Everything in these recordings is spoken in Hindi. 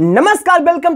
नमस्कार वेलकम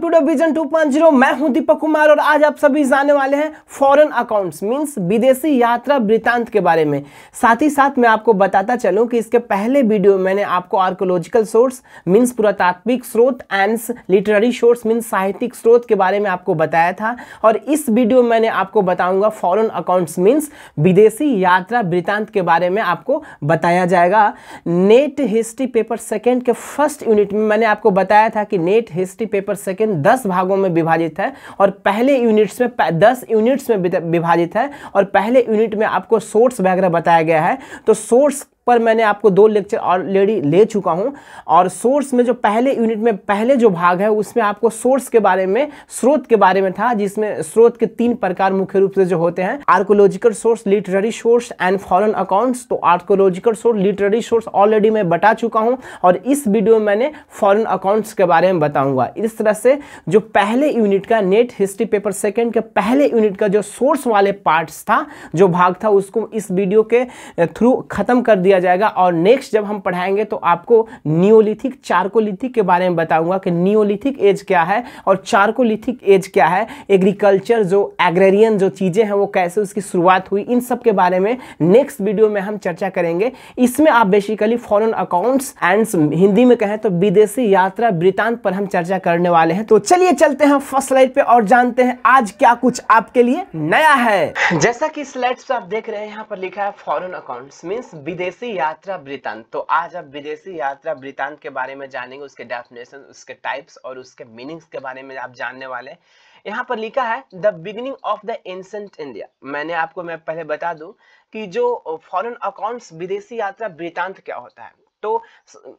टू पॉइंट जीरो मैं हूं दीपक कुमार और आज आप सभी जाने वाले हैं फॉरेन अकाउंट्स मींस विदेशी यात्रा वृतांत के बारे में साथ ही साथ मैं आपको बताता चलूं कि इसके पहले वीडियो में मैंने आपको आर्कोलॉजिकल सोर्स मींस पुरातात्विक स्रोत एंड लिटरेरी सोर्स मीन्स साहित्यिक स्रोत के बारे में आपको बताया था और इस वीडियो में मैंने आपको बताऊंगा फॉरन अकाउंट्स मीन्स विदेशी यात्रा वृतांत के बारे में आपको बताया जाएगा नेट हिस्ट्री पेपर सेकेंड के फर्स्ट यूनिट में मैंने आपको बताया था कि नेट हिस्ट्री पेपर सेकेंड दस भागों में विभाजित है और पहले यूनिट्स में दस यूनिट्स में विभाजित है और पहले यूनिट में आपको सोर्स वगैरह बताया गया है तो सोर्स पर मैंने आपको दो लेक्चर ऑलरेडी ले चुका हूं और सोर्स में जो पहले यूनिट में पहले जो भाग है उसमें आपको सोर्स के बारे में स्रोत के बारे में था जिसमें स्रोत के तीन प्रकार मुख्य रूप से जो होते हैं archaeological source literary source and foreign accounts तो archaeological source literary source already मैं बता चुका हूँ और इस वीडियो में मैंने फॉरन अकाउंट्स के बारे में बताऊँगा इस तरह से जो पहले यूनिट का नेट हिस्ट्री पेपर सेकेंड के पहले यूनिट का जो सोर्स वाले पार्ट्स था जो भाग था उसको इस वीडियो के थ्रू खत्म कर दिया दिया जाएगा और नेक्स्ट जब हम पढ़ाएंगे तो आपको नियोलिथिक चारकोलिथिक के बारे में बताऊंगा कि नियोलिथिक एज क्या है और चारकोलिथिक एज क्या है एग्रीकल्चर जो एग्रेरियन जो चीज़ें हैं वो कैसे उसकी शुरुआत हुई इन सब के बारे में नेक्स्ट वीडियो में हम चर्चा करेंगे इसमें आप basically foreign accounts and Hindi में कहें तो विदेशी यात्रा वृतांत पर हम चर्चा करने वाले हैं तो चलिए चलते हैं फर्स्ट स्लाइड पे और जानते हैं आज क्या कुछ आपके लिए नया है जैसा कि स्लाइड्स आप देख रहे हैं यहाँ पर लिखा है फॉरन अकाउंट्स मीन्स विदेशी विदेशी यात्रा वृतांत तो आज आप विदेशी यात्रा वृतांत के बारे में जानेंगे उसके डेफिनेशन उसके टाइप्स और उसके मीनिंग्स के बारे में आप जानने वाले हैं यहाँ पर लिखा है the beginning of the ancient India मैंने आपको मैं पहले बता दूं कि जो फॉरेन अकाउंट्स विदेशी यात्रा वृतांत क्या होता है तो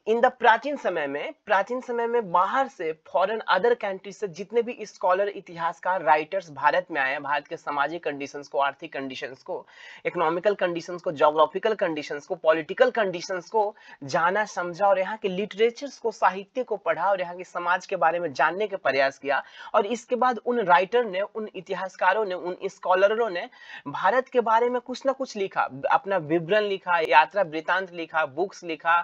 इन द प्राचीन समय में प्राचीन समय में बाहर से फॉरेन अदर कंट्रीज से जितने भी स्कॉलर इतिहासकार राइटर्स भारत में आए भारत के सामाजिक कंडीशंस को आर्थिक कंडीशंस को इकोनॉमिकल कंडीशंस को जोग्राफिकल कंडीशंस को पॉलिटिकल कंडीशंस को जाना समझा और यहाँ के लिटरेचर्स को साहित्य को पढ़ा और यहाँ के समाज के बारे में जानने के प्रयास किया और इसके बाद उन राइटर ने उन इतिहासकारों ने उन स्कॉलरों ने भारत के बारे में कुछ ना कुछ लिखा अपना विवरण लिखा यात्रा वृतांत लिखा बुक्स लिखा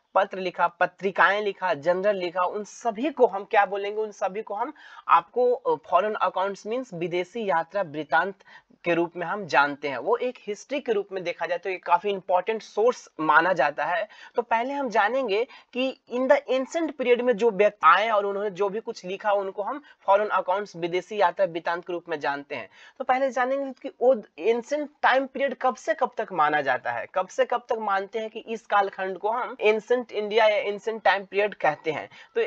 पत्र लिखा पत्रिकाएं लिखा जनरल लिखा उन सभी को हम क्या बोलेंगे उन सभी को हम आपको फॉरेन अकाउंट्स मींस विदेशी यात्रा वृतांत के रूप में हम जानते हैं वो एक हिस्ट्री के रूप में देखा जाए तो ये काफी इंपॉर्टेंट सोर्स माना जाता है तो पहले हम जानेंगे कि इन द एंसेंट पीरियड में जो व्यक्ति आए और उन्होंने जो भी कुछ लिखा उनको हम फॉरन अकाउंट्स विदेशी यात्रा वृतांत के रूप में जानते हैं तो पहले जानेंगे कि वो एंसेंट टाइम पीरियड कब से कब तक माना जाता है कब से कब तक मानते हैं कि इस कालखंड को हम एंसेंट एंशंट इंडिया या एंशंट टाइम पीरियड कहते हैं तो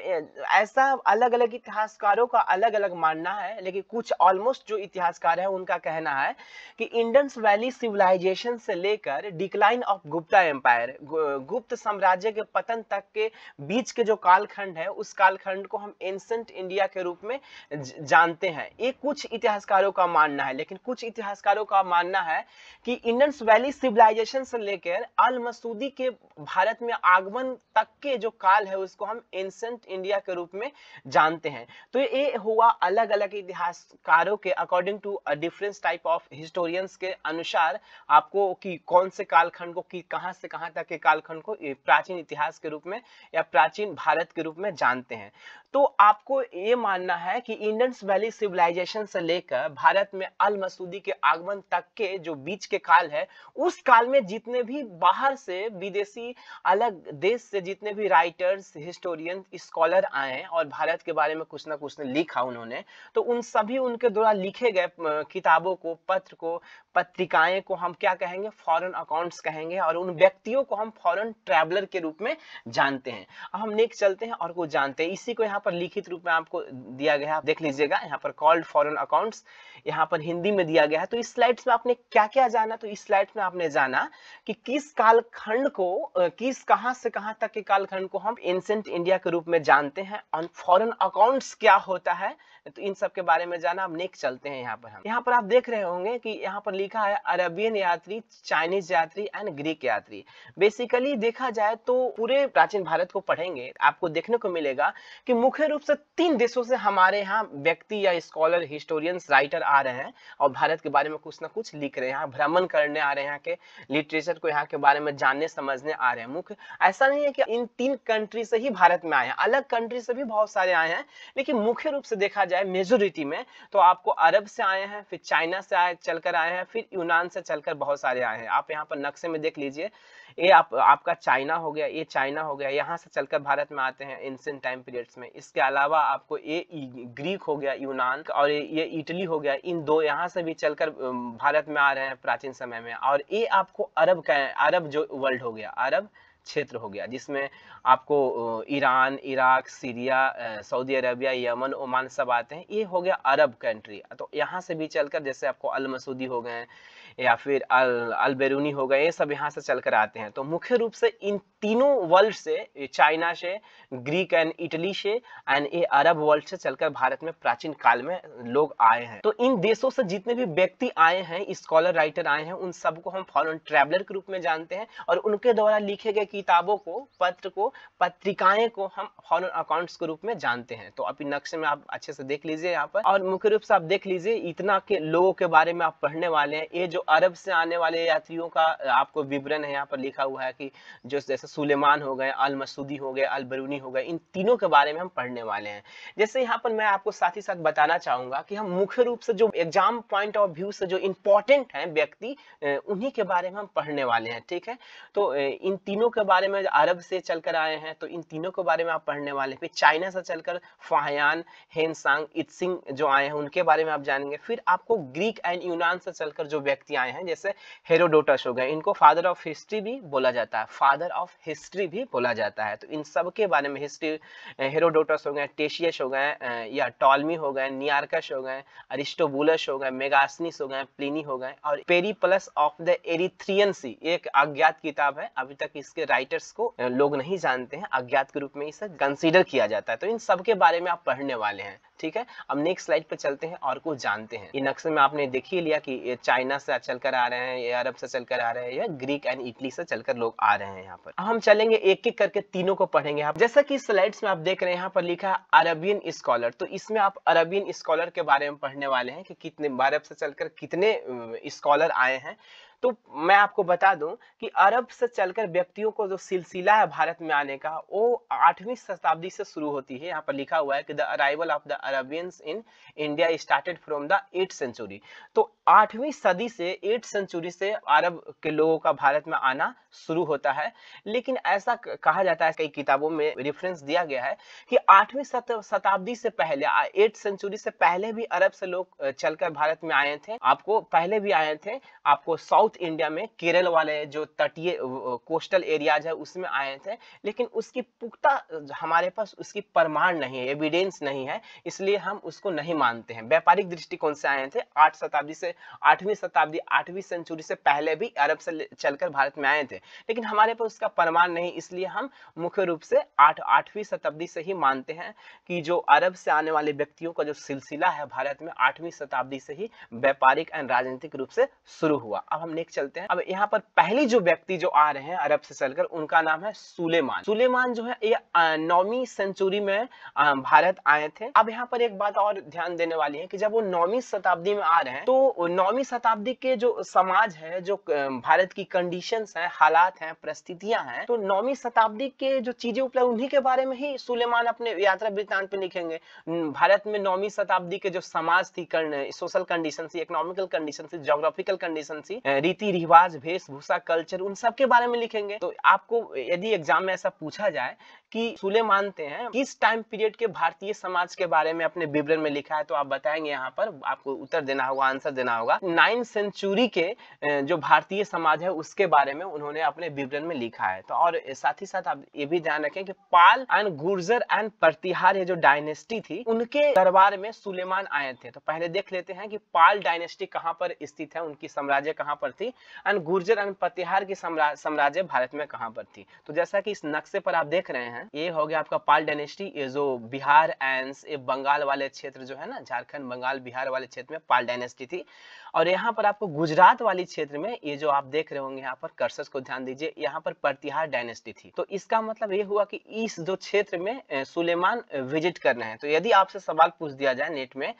ऐसा अलग अलग इतिहासकारों का अलग अलग मानना है लेकिन कुछ ऑलमोस्ट जो इतिहासकार है उनका कहना है कि इंडस वैली सिविलाइजेशन से लेकर डिक्लाइन ऑफ गुप्ता एम्पायर गुप्त साम्राज्य के पतन तक के बीच के जो कालखंड है उस कालखंड को हम एंशंट इंडिया के रूप में जानते हैं ये कुछ इतिहासकारों का मानना है लेकिन कुछ इतिहासकारों का मानना है कि इंडस वैली सिविलाइजेशन से लेकर अल मसूदी के भारत में आगमन वन तक के जो काल है उसको हम एंसेंट इंडिया के रूप में जानते हैं तो ये हुआ अलग अलग इतिहासकारों के according to difference type of historians के अनुसार आपको कि कौन से कालखंड को कि कहां से कहां तक के कालखंड को प्राचीन इतिहास के रूप में या प्राचीन भारत के रूप में जानते हैं तो आपको ये मानना है कि इंडस वैली सिविलाइजेशन से लेकर भारत में अल मसूदी के आगमन तक के जो बीच के काल है उस काल में जितने भी बाहर से विदेशी अलग देश से जितने भी राइटर्स हिस्टोरियन स्कॉलर आए और भारत के बारे में कुछ ना कुछ ने लिखा उन्होंने तो उन सभी उनके द्वारा लिखे गए किताबों को पत्र को पत्रिकाएं को हम क्या कहेंगे फॉरन अकाउंट्स कहेंगे और उन व्यक्तियों को हम फॉरन ट्रेवलर के रूप में जानते हैं अब हम नेक्स्ट चलते हैं और को जानते हैं इसी को यहाँ पर लिखित रूप में आपको दिया गया है देख लीजिएगा यहाँ पर कॉल्ड फॉरन अकाउंट यहाँ पर हिंदी में दिया गया है तो इस स्लाइड्स में आपने क्या क्या जाना तो इस स्लाइड में आपने जाना कि किस कालखंड को किस कहा से कहा तक के कालखंड को हम एंसेंट इंडिया के रूप में जानते हैं और फॉरन अकाउंट्स क्या होता है तो इन सब के बारे में जाना हम नेक्स्ट चलते हैं यहाँ पर हम यहाँ पर आप देख रहे होंगे कि यहाँ पर लिखा है अरबियन यात्री चाइनीज यात्री एंड ग्रीक यात्री बेसिकली देखा जाए तो पूरे प्राचीन भारत को पढ़ेंगे आपको देखने को मिलेगा कि मुख्य रूप से तीन देशों से हमारे यहाँ व्यक्ति या स्कॉलर हिस्टोरियंस राइटर आ रहे हैं और भारत के बारे में कुछ ना कुछ लिख रहे हैं यहाँ भ्रमण करने आ रहे हैं यहाँ के लिटरेचर को यहाँ के बारे में जानने समझने आ रहे हैं मुख्य ऐसा नहीं है कि इन तीन कंट्री से ही भारत में आए हैं अलग कंट्री से भी बहुत सारे आए हैं लेकिन मुख्य रूप से देखा जाए जाए मेजोरिटी में तो आपको अरब से आए हैं फिर चाइना से आए चलकर आए हैं फिर यूनान से चलकर बहुत सारे आए हैं आप यहाँ पर नक्शे में देख लीजिए ये आप आपका चाइना हो गया ये चाइना हो गया यहाँ से चलकर भारत में आते हैं एंशियन टाइम पीरियड्स में इसके अलावा आपको ये ग्रीक हो गया यूनान और ये इटली हो गया इन दो यहाँ से भी चलकर भारत में आ रहे हैं प्राचीन समय में और ये आपको अरब का अरब जो वर्ल्ड हो गया अरब क्षेत्र हो गया जिसमें आपको Iran Iraq Syria Saudi Arabia Yemen Oman सब आते हैं ये हो गया अरब कंट्री तो यहाँ से भी चलकर जैसे आपको अल मसूदी हो गए हैं या फिर अल अलबेरूनी हो गए ये सब यहाँ से चलकर आते हैं तो मुख्य रूप से इन तीनों वर्ल्ड से चाइना से ग्रीक एंड इटली से एंड ये अरब वर्ल्ड से चलकर भारत में प्राचीन काल में लोग आए हैं तो इन देशों से जितने भी व्यक्ति आए हैं स्कॉलर राइटर आए हैं उन सबको हम फॉरन ट्रेवलर के रूप में जानते हैं और उनके द्वारा लिखे गए किताबों को पत्र को पत्रिकाएं को हम फॉरन अकाउंट्स के रूप में जानते हैं तो अपनी नक्शे में आप अच्छे से देख लीजिए यहाँ पर और मुख्य रूप से आप देख लीजिए इतना के लोगों के बारे में आप पढ़ने वाले हैं ये जो अरब से आने वाले यात्रियों का आपको विवरण है यहाँ पर लिखा हुआ है कि जो जैसे सुलेमान हो गए अल मसूदी हो गए अल बरूनी हो गए इन तीनों के बारे में हम पढ़ने वाले हैं जैसे यहाँ पर मैं आपको साथ ही साथ बताना चाहूंगा कि हम मुख्य रूप से जो एग्जाम पॉइंट ऑफ व्यू से जो इम्पोर्टेंट है व्यक्ति उन्हीं के बारे में हम पढ़ने वाले हैं ठीक है तो इन तीनों के बारे में अरब से चलकर आए हैं तो इन तीनों के बारे में आप पढ़ने वाले फिर चाइना से चलकर फाहयान हेनसांग इत सिंह जो आए हैं उनके बारे में आप जानेंगे फिर आपको ग्रीक एंड यूनान से चलकर जो व्यक्ति साहित्यिक आए हैं जैसे हेरोडोटस हो गए इनको फादर ऑफ हिस्ट्री भी बोला जाता है फादर ऑफ हिस्ट्री भी बोला जाता है तो इन सब के बारे में हिस्ट्री हेरोडोटस हो गए टेशियस हो गए या टॉलमी हो गए नियारकस हो गए अरिस्टोबुलस हो गए मेगासनिस हो गए प्लिनी हो गए और Periplus of the Erythraean Sea एक अज्ञात किताब है अभी तक इसके राइटर्स को लोग नहीं जानते हैं अज्ञात के रूप में इसे कंसिडर किया जाता है तो इन सब के बारे में आप पढ़ने वाले हैं ठीक है अब नेक्स्ट स्लाइड पर चलते हैं और कुछ जानते हैं ये नक्शे में आपने देख ही लिया कि ये चाइना से चलकर आ रहे हैं या अरब से चलकर आ रहे हैं या ग्रीक एंड इटली से चलकर लोग आ रहे हैं यहाँ पर हम चलेंगे एक एक करके तीनों को पढ़ेंगे आप जैसा कि स्लाइड्स में आप देख रहे हैं यहाँ पर लिखा है अरबियन स्कॉलर तो इसमें आप अरबियन स्कॉलर के बारे में पढ़ने वाले हैं कि कितने अरब से चलकर कितने स्कॉलर आए हैं तो मैं आपको बता दूं कि अरब से चलकर व्यक्तियों को जो सिलसिला है भारत में आने का वो आठवीं शताब्दी से शुरू होती है यहाँ पर लिखा हुआ है कि the arrival of the Arabians in India started from the eight century तो आठवीं सदी से एट सेंचुरी से अरब के लोगों का भारत में आना शुरू होता है लेकिन ऐसा कहा जाता है कई किताबों में रेफरेंस दिया गया है कि आठवीं शताब्दी से पहले एट सेंचुरी से पहले भी अरब से लोग चलकर भारत में आए थे आपको पहले भी आए थे आपको साउथ साउथ इंडिया में केरल वाले जो तटीय कोस्टल एरियाज है उसमें आए थे लेकिन उसकी पुख्ता हमारे पास उसकी प्रमाण नहीं है एविडेंस नहीं है इसलिए हम उसको नहीं मानते हैं व्यापारिक दृष्टिकोण से आए थे आठ शताब्दी से आठवीं शताब्दी आठवीं सेंचुरी से पहले भी अरब से चलकर भारत में आए थे लेकिन हमारे पास उसका प्रमाण नहीं इसलिए हम मुख्य रूप से आठ आठवीं शताब्दी से ही मानते हैं कि जो अरब से आने वाले व्यक्तियों का जो सिलसिला है भारत में आठवीं शताब्दी से ही व्यापारिक एंड राजनीतिक रूप से शुरू हुआ अब हम नेक्स्ट चलते हैं अब यहाँ पर पहली जो व्यक्ति जो आ रहे हैं अरब से चलकर उनका नाम है सुलेमान सुलेमान जो है ये नौवीं सेंचुरी में भारत आए थे अब यहाँ पर एक बात और ध्यान देने वाली है कि जब वो नौवीं शताब्दी में आ रहे हैं तो नौवीं शताब्दी के जो समाज है जो भारत की कंडीशन है हालात है परिस्थितियां हैं तो नौवीं शताब्दी के जो चीजें उपलब्ध उन्हीं के बारे में ही सुलेमान अपने यात्रा वृतान पे लिखेंगे भारत में नौवीं शताब्दी के जो समाज थी सोशल कंडीशन इकोनॉमिकल कंडीशन थी जोग्राफिकल कंडीशन थी रीति रिवाज वेशभूषा कल्चर उन सब के बारे में लिखेंगे तो आपको यदि एग्जाम में ऐसा पूछा जाए कि सुले मानते हैं किस टाइम पीरियड के भारतीय समाज के बारे में अपने विवरण में लिखा है तो आप बताएंगे यहाँ पर आपको उत्तर देना होगा आंसर देना होगा नाइन सेंचुरी के जो भारतीय समाज है उसके बारे में उन्होंने अपने विवरण में लिखा है तो और साथ ही साथ आप ये भी ध्यान रखें कि पाल एंड गुर्जर एंड प्रतिहार ये जो डायनेस्टी थी उनके दरबार में सुलेमान आए थे तो पहले देख लेते हैं कि पाल डायनेस्टी कहाँ पर स्थित है उनकी साम्राज्य कहाँ पर थी एंड गुर्जर एंड पतिहार की साम्राज्य भारत में कहां पर थी तो जैसा कि इस नक्शे पर आप देख रहे हैं ये हो गया आपका पाल डायनेस्टी ये जो बिहार एंड बंगाल वाले क्षेत्र जो है ना झारखंड बंगाल बिहार वाले क्षेत्र में पाल डायनेस्टी थी और यहाँ पर आपको गुजरात वाली क्षेत्र में ये जो आप देख रहे होंगे यहाँ पर कर्सस को ध्यान दीजिए यहाँ पर प्रतिहार डायनेस्टी थी तो इसका मतलब ये हुआ कि इस जो क्षेत्र में सुलेमान विजिट करना है तो यदि आपसे सवाल पूछ दिया जाए नेट में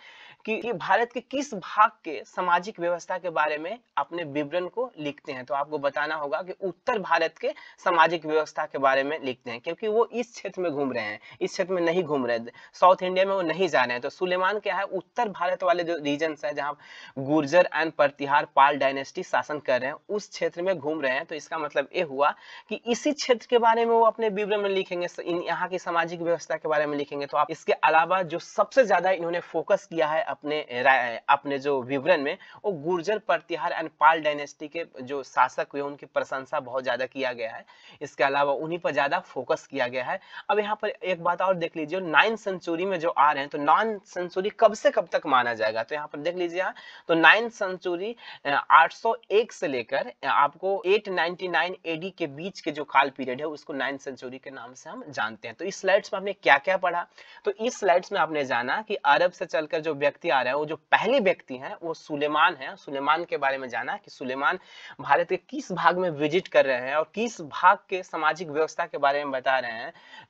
कि भारत के किस भाग के सामाजिक व्यवस्था के बारे में अपने विवरण को लिखते हैं तो आपको बताना होगा कि उत्तर भारत के सामाजिक व्यवस्था के बारे में लिखते हैं क्योंकि वो इस क्षेत्र में घूम रहे हैं इस क्षेत्र में नहीं घूम रहे साउथ इंडिया में वो नहीं जा रहे हैं तो सुलेमान क्या है उत्तर भारत वाले जो रीजन है जहाँ गुर्जर उत्तर एन प्रतिहार पाल डायनेस्टी शासन कर रहे हैं उस क्षेत्र में घूम रहे हैं तो इसका मतलब ये हुआ कि इसी क्षेत्र के बारे में वो अपने विवरण में लिखेंगे यहाँ की सामाजिक व्यवस्था के बारे में लिखेंगे तो आप इसके अलावा जो सबसे ज्यादा इन्होंने फोकस किया है अपने अपने जो विवरण में वो गुर्जर प्रतिहार एंड पाल डायनेस्टी के जो शासक हुए उनकी प्रशंसा बहुत ज्यादा किया गया है इसके अलावा उन्हीं पर ज्यादा फोकस किया गया है अब यहाँ पर एक बात और देख लीजिए नाइन सेंचुरी में जो आ रहे हैं तो नॉन सेंचुरी कब से कब तक माना जाएगा तो यहाँ पर देख लीजिए हाँ, तो नाइन सेंचुरी 801 से लेकर आपको 899 एडी के बीच के जो काल पीरियड है उसको नाइन सेंचुरी के नाम से हम जानते हैं तो इस स्लाइड्स में आपने क्या क्या पढ़ा तो इस स्लाइड्स में आपने जाना कि अरब से चलकर जो व्यक्ति आ रहा है वो जो पहले व्यक्ति हैं वो सुलेमान है सुलेमान के बारे में जाना कि सुलेमान भारत के किस भाग में विजिट कर रहे हैं और किस भाग के सामाजिक व्यवस्था के बारे में बता रहे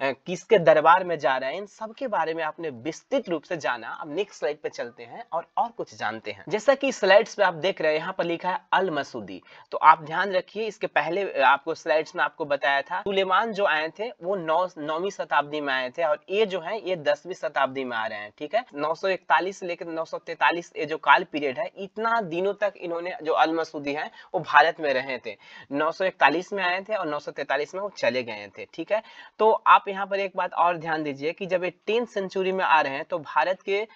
हैं किसके दरबार में जा रहे हैं इन सब के बारे में आपने विस्तृत रूप से जाना अब नेक्स्ट स्लाइड पे चलते हैं और और कुछ जानते हैं जैसा कि स्लाइड स्लाइड्स में आप देख रहे हैं यहाँ पर लिखा है अल मसूदी तो आप ध्यान रखिए इसके पहले आपको स्लाइड्स में आपको बताया था सुलेमान जो आए थे वो नौ नौवीं शताब्दी में आए थे और ये जो है ये दसवीं शताब्दी में आ रहे हैं ठीक है नौ से लेकर नौ ये जो काल पीरियड है इतना दिनों तक इन्होंने जो अल मसूदी है वो भारत में रहे थे नौ में आए थे और नौ में वो चले गए थे ठीक है तो आप यहाँ पर एक बात और ध्यान दीजिए कि जब ये टेंथ सेंचुरी में आ रहे हैं तो भारत के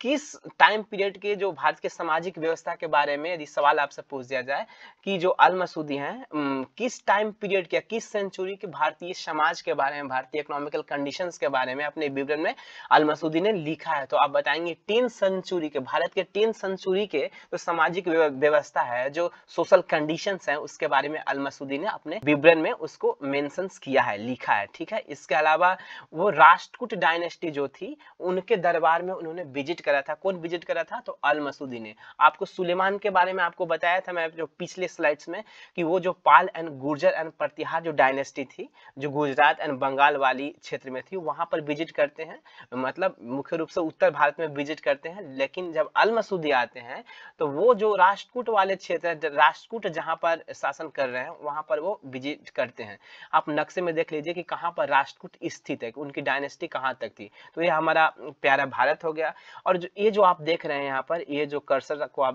किस टाइम पीरियड के जो भारत के सामाजिक व्यवस्था के बारे में यदि सवाल आपसे पूछ दिया जाए कि जो अल मसूदी हैं किस टाइम पीरियड के किस सेंचुरी के भारतीय समाज के बारे में भारतीय इकोनॉमिकल कंडीशंस के बारे में अपने विवरण में अल मसूदी ने लिखा है तो आप बताएंगे टेन सेंचुरी के भारत के टेन सेंचुरी के जो तो सामाजिक व्यवस्था है जो सोशल कंडीशन है उसके बारे में अल मसूदी ने अपने विवरण में उसको मेंशन किया है लिखा है ठीक है इसके अलावा वो राष्ट्रकूट डायनेस्टी जो थी उनके दरबार में उन्होंने विजिट करा था कौन विजिट करा था तो अल मसूदी ने आपको सुलेमान के बारे में आपको बताया था मैं जो पिछले स्लाइड्स में कि वो जो पाल एंड गुर्जर एंड प्रतिहार जो डायनेस्टी थी जो गुजरात एंड बंगाल वाली क्षेत्र में थी वहाँ पर विजिट करते हैं मतलब मुख्य रूप से उत्तर भारत में विजिट करते हैं लेकिन जब अल मसूदी आते हैं तो वो जो राष्ट्रकूट वाले क्षेत्र राष्ट्रकूट जहाँ पर शासन कर रहे हैं वहाँ पर वो विजिट करते हैं आप नक्शे में देख लीजिए कि कहाँ पर राष्ट्रकूट स्थित है उनकी डायनेस्टी कहाँ तक थी तो ये हमारा प्यारा भारत हो गया और जो ये जो आप देख रहे हैं यहाँ पर ये जो कर्सर को आप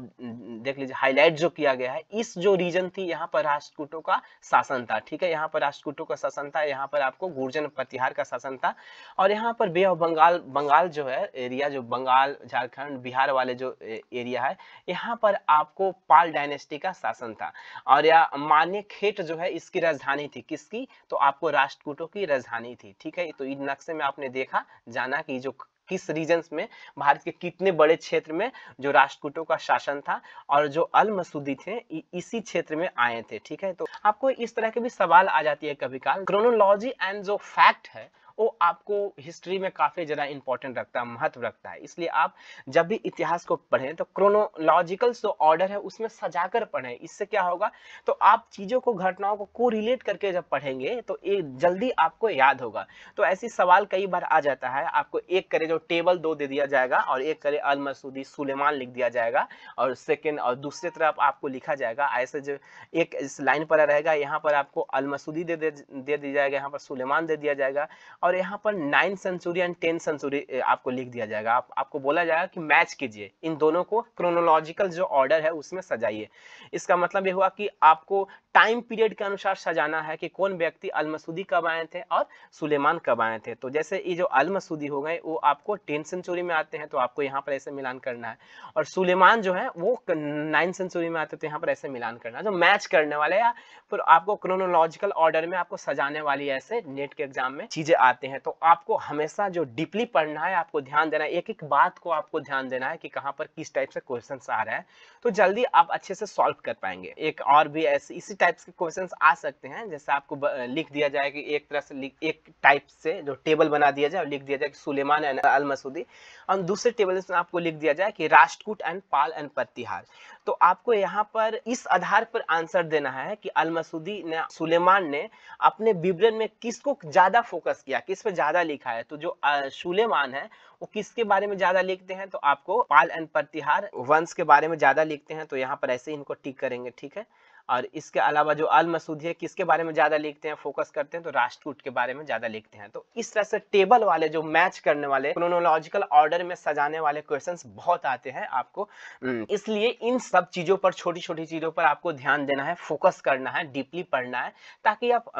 देख लीजिए हाईलाइट जो किया गया है इस जो रीजन थी यहाँ पर राष्ट्रकूटों का शासन था ठीक है यहाँ पर राष्ट्रकूटों का शासन था यहाँ पर आपको गुर्जर प्रतिहार का शासन था और यहाँ पर बे ऑफ बंगाल बंगाल जो है एरिया जो बंगाल झारखंड बिहार वाले जो एरिया है यहाँ पर आपको पाल डायनेस्टी का शासन था और यह मान्य खेट जो है इसकी राजधानी थी किसकी तो आपको राष्ट्रकूटों की राजधानी थी ठीक है तो इन नक्शे में आपने देखा जाना कि जो किस रीजन में भारत के कितने बड़े क्षेत्र में जो राष्ट्रकूटों का शासन था और जो अल मसूदी थे इसी क्षेत्र में आए थे ठीक है तो आपको इस तरह के भी सवाल आ जाती है कभी काल क्रोनोलॉजी एंड जो फैक्ट है वो आपको हिस्ट्री में काफ़ी ज़्यादा इंपॉर्टेंट रखता है महत्व रखता है इसलिए आप जब भी इतिहास को पढ़ें तो क्रोनोलॉजिकल जो ऑर्डर है उसमें सजा कर पढ़ें इससे क्या होगा तो आप चीज़ों को घटनाओं को को रिलेट करके जब पढ़ेंगे तो एक जल्दी आपको याद होगा तो ऐसी सवाल कई बार आ जाता है आपको एक करे जो टेबल दो दे दिया जाएगा और एक करे अल मसूदी सुलेमान लिख दिया जाएगा और सेकेंड और दूसरी तरफ आपको लिखा जाएगा ऐसे जो एक लाइन पर रहेगा यहाँ पर आपको अल मसूदी दे दिया जाएगा यहाँ पर सुलेमान दे दिया जाएगा और यहाँ पर nine century and ten century आपको लिख दिया जाएगा आप, आपको बोला जाएगा कि मैच कीजिए इन दोनों को क्रोनोलॉजिकल जो ऑर्डर है उसमें सजाइए इसका मतलब ये हुआ कि आपको टाइम पीरियड के अनुसार सजाना है कि कौन व्यक्ति अलमसूदी कब आए थे और सुलेमान कब आए थे तो जैसे ये जो अलमसूदी हो गए वो आपको टेंथ सेंचुरी में आते हैं तो आपको यहाँ पर ऐसे मिलान करना है और सुलेमान जो है वो नाइन्थ सेंचुरी में आते तो यहाँ पर ऐसे मिलान करना है जो मैच करने वाले या फिर आपको क्रोनोलॉजिकल ऑर्डर में आपको सजाने वाली ऐसे नेट के एग्जाम में चीजें आते हैं तो आपको हमेशा जो डीपली पढ़ना है आपको ध्यान देना है एक एक बात को आपको ध्यान देना है कि कहाँ पर किस टाइप से क्वेश्चन आ रहा है तो जल्दी आप अच्छे से सॉल्व कर पाएंगे एक और भी ऐसे इसी टाइप्स के क्वेश्चंस आ सकते हैं जैसे आपको लिख दिया जाए कि एक तरह से एक टाइप से जो टेबल बना दिया जाए लिख दिया जाए कि सुलेमान एंड अल मसूदी और दूसरे टेबल में आपको लिख दिया जाए कि राष्ट्रकूट एंड पाल एंड प्रतिहार तो आपको यहाँ पर इस आधार पर आंसर देना है कि अल मसूदी ने सुलेमान ने अपने विवरण में किसको ज़्यादा फोकस किया किस पर ज़्यादा लिखा है तो जो सुलेमान है वो किसके बारे में ज़्यादा लिखते हैं तो आपको पाल एंड प्रतिहार वंश के बारे में ज़्यादा लिखते हैं तो यहाँ पर ऐसे ही इनको टिक करेंगे ठीक है और इसके अलावा जो अल मसूदी है किसके बारे में ज़्यादा लिखते हैं फोकस करते हैं तो राष्ट्रकूट के बारे में ज़्यादा लिखते हैं तो इस तरह से टेबल वाले जो मैच करने वाले क्रोनोलॉजिकल ऑर्डर में सजाने वाले क्वेश्चन बहुत आते हैं आपको हम्म, इसलिए इन सब चीज़ों पर छोटी छोटी चीज़ों पर आपको ध्यान देना है फोकस करना है डीपली पढ़ना है ताकि आप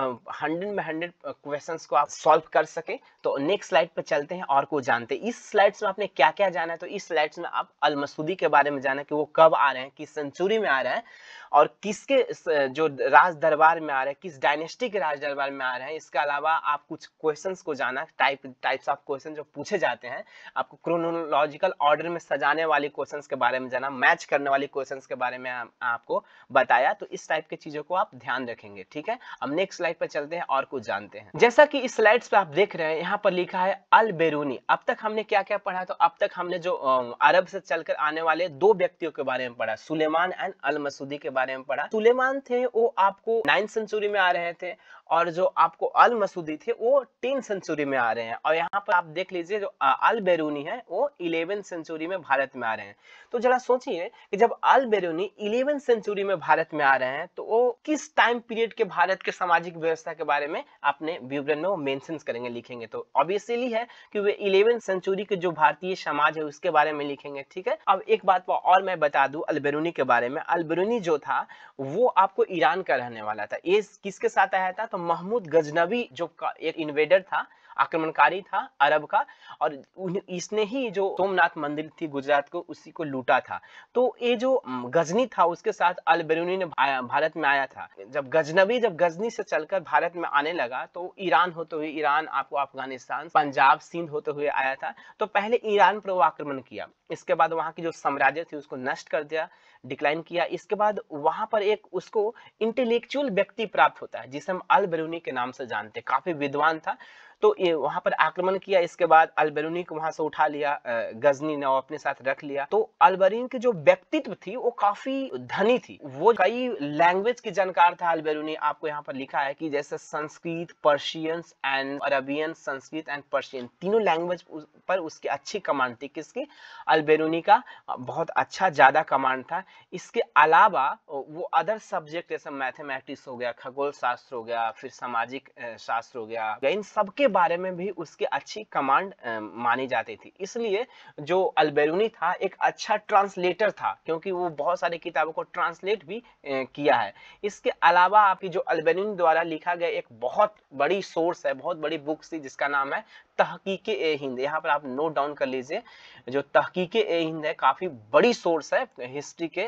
हंड्रेड में हंड्रेड क्वेश्चन को आप सॉल्व कर सके तो नेक्स्ट स्लाइड पर चलते हैं और को जानते हैं इस स्लाइड्स में आपने क्या क्या जाना है तो इस स्लाइड्स में आप अल मसूदी के बारे में जाना कि वो कब आ रहे हैं किस सेंचुरी में आ रहे हैं और किसके किसके जो राज दरबार में आ रहे हैं किस डायनेस्टी के राज दरबार में आ रहे हैं इसके अलावा आप कुछ क्वेश्चंस को जाना टाइप टाइप्स ऑफ क्वेश्चन जो पूछे जाते हैं आपको क्रोनोलॉजिकल ऑर्डर में सजाने वाले क्वेश्चन के बारे में जाना मैच करने वाले क्वेश्चन के बारे में आ, आपको बताया तो इस टाइप के चीज़ों को आप ध्यान रखेंगे ठीक है अब नेक्स्ट स्लाइड पर चलते हैं और कुछ जानते हैं जैसा की इस स्लाइड्स पर आप देख रहे हैं यहाँ पर लिखा है अल बेरूनी अब तक हमने क्या क्या पढ़ा तो अब तक हमने जो अरब से चलकर आने वाले दो व्यक्तियों के बारे में पढ़ा सुलेमान एंड अल मसूदी के बारे में पढ़ा सुलेमान थे वो आपको नाइन्थ सेंचुरी में आ रहे थे और जो आपको अल मसूदी थे वो टेन सेंचुरी में आ रहे हैं और यहाँ पर आप देख लीजिए जो अल बेरूनी है वो इलेवन सेंचुरी में भारत में आ रहे हैं तो जरा सोचिए कि जब अल बेरूनी इलेवन सेंचुरी में भारत में आ रहे हैं तो वो किस टाइम पीरियड के भारत के सामाजिक व्यवस्था के बारे में अपने विवरण में वो मेंशन करेंगे लिखेंगे तो ऑब्वियसली है कि वे इलेवन सेंचुरी के जो भारतीय समाज है उसके बारे में लिखेंगे ठीक है अब एक बात और मैं बता दू अलबेरूनी के बारे में अलबेरूनी जो था वो आपको ईरान का रहने वाला था ये किसके साथ आया था तो महमूद गजनबी जो एक इन्वेडर था आक्रमणकारी था अरब का और इसने ही जो सोमनाथ मंदिर थी गुजरात को उसी को लूटा था तो ये जो गजनी था उसके साथ अल बेरूनी ने भारत में आया था जब गजनबी जब गजनी से चलकर भारत में आने लगा तो ईरान होते हुए ईरान आपको अफगानिस्तान पंजाब सिंध होते हुए आया था तो पहले ईरान पर वो आक्रमण किया इसके बाद वहाँ की जो साम्राज्य थी उसको नष्ट कर दिया डिक्लाइन किया इसके बाद वहां पर एक उसको इंटेलेक्चुअल व्यक्ति प्राप्त होता है जिसे हम अल बरूनी के नाम से जानते काफी विद्वान था तो ये वहां पर आक्रमण किया इसके बाद अलबरूनी को वहां से उठा लिया गजनी ने अपने साथ रख लिया तो अलबरीन की जो व्यक्तित्व थी वो काफी धनी थी वो कई लैंग्वेज के जानकार था अलबरूनी आपको यहाँ पर लिखा है कि जैसे Sanskrit Persians and Arabian Sanskrit and Persian तीनों लैंग्वेज पर उसकी अच्छी कमांड थी किसकी अलबेरूनी का बहुत अच्छा ज़्यादा कमांड था इसके अलावा वो अदर सब्जेक्ट जैसे मैथमेटिक्स हो गया खगोल शास्त्र हो गया फिर सामाजिक शास्त्र हो गया इन सबके बारे में भी उसकी अच्छी कमांड मानी जाती थी इसलिए जो अलबेरूनी था एक अच्छा ट्रांसलेटर था क्योंकि वो बहुत सारी किताबों को ट्रांसलेट भी किया है इसके अलावा आपकी जो अलबेरूनी द्वारा लिखा गया एक बहुत बड़ी सोर्स है बहुत बड़ी बुक्स थी जिसका नाम है तहकीक ए हिंद यहाँ पर आप नोट डाउन कर लीजिए जो तहकीक ए हिंद है काफ़ी बड़ी सोर्स है हिस्ट्री के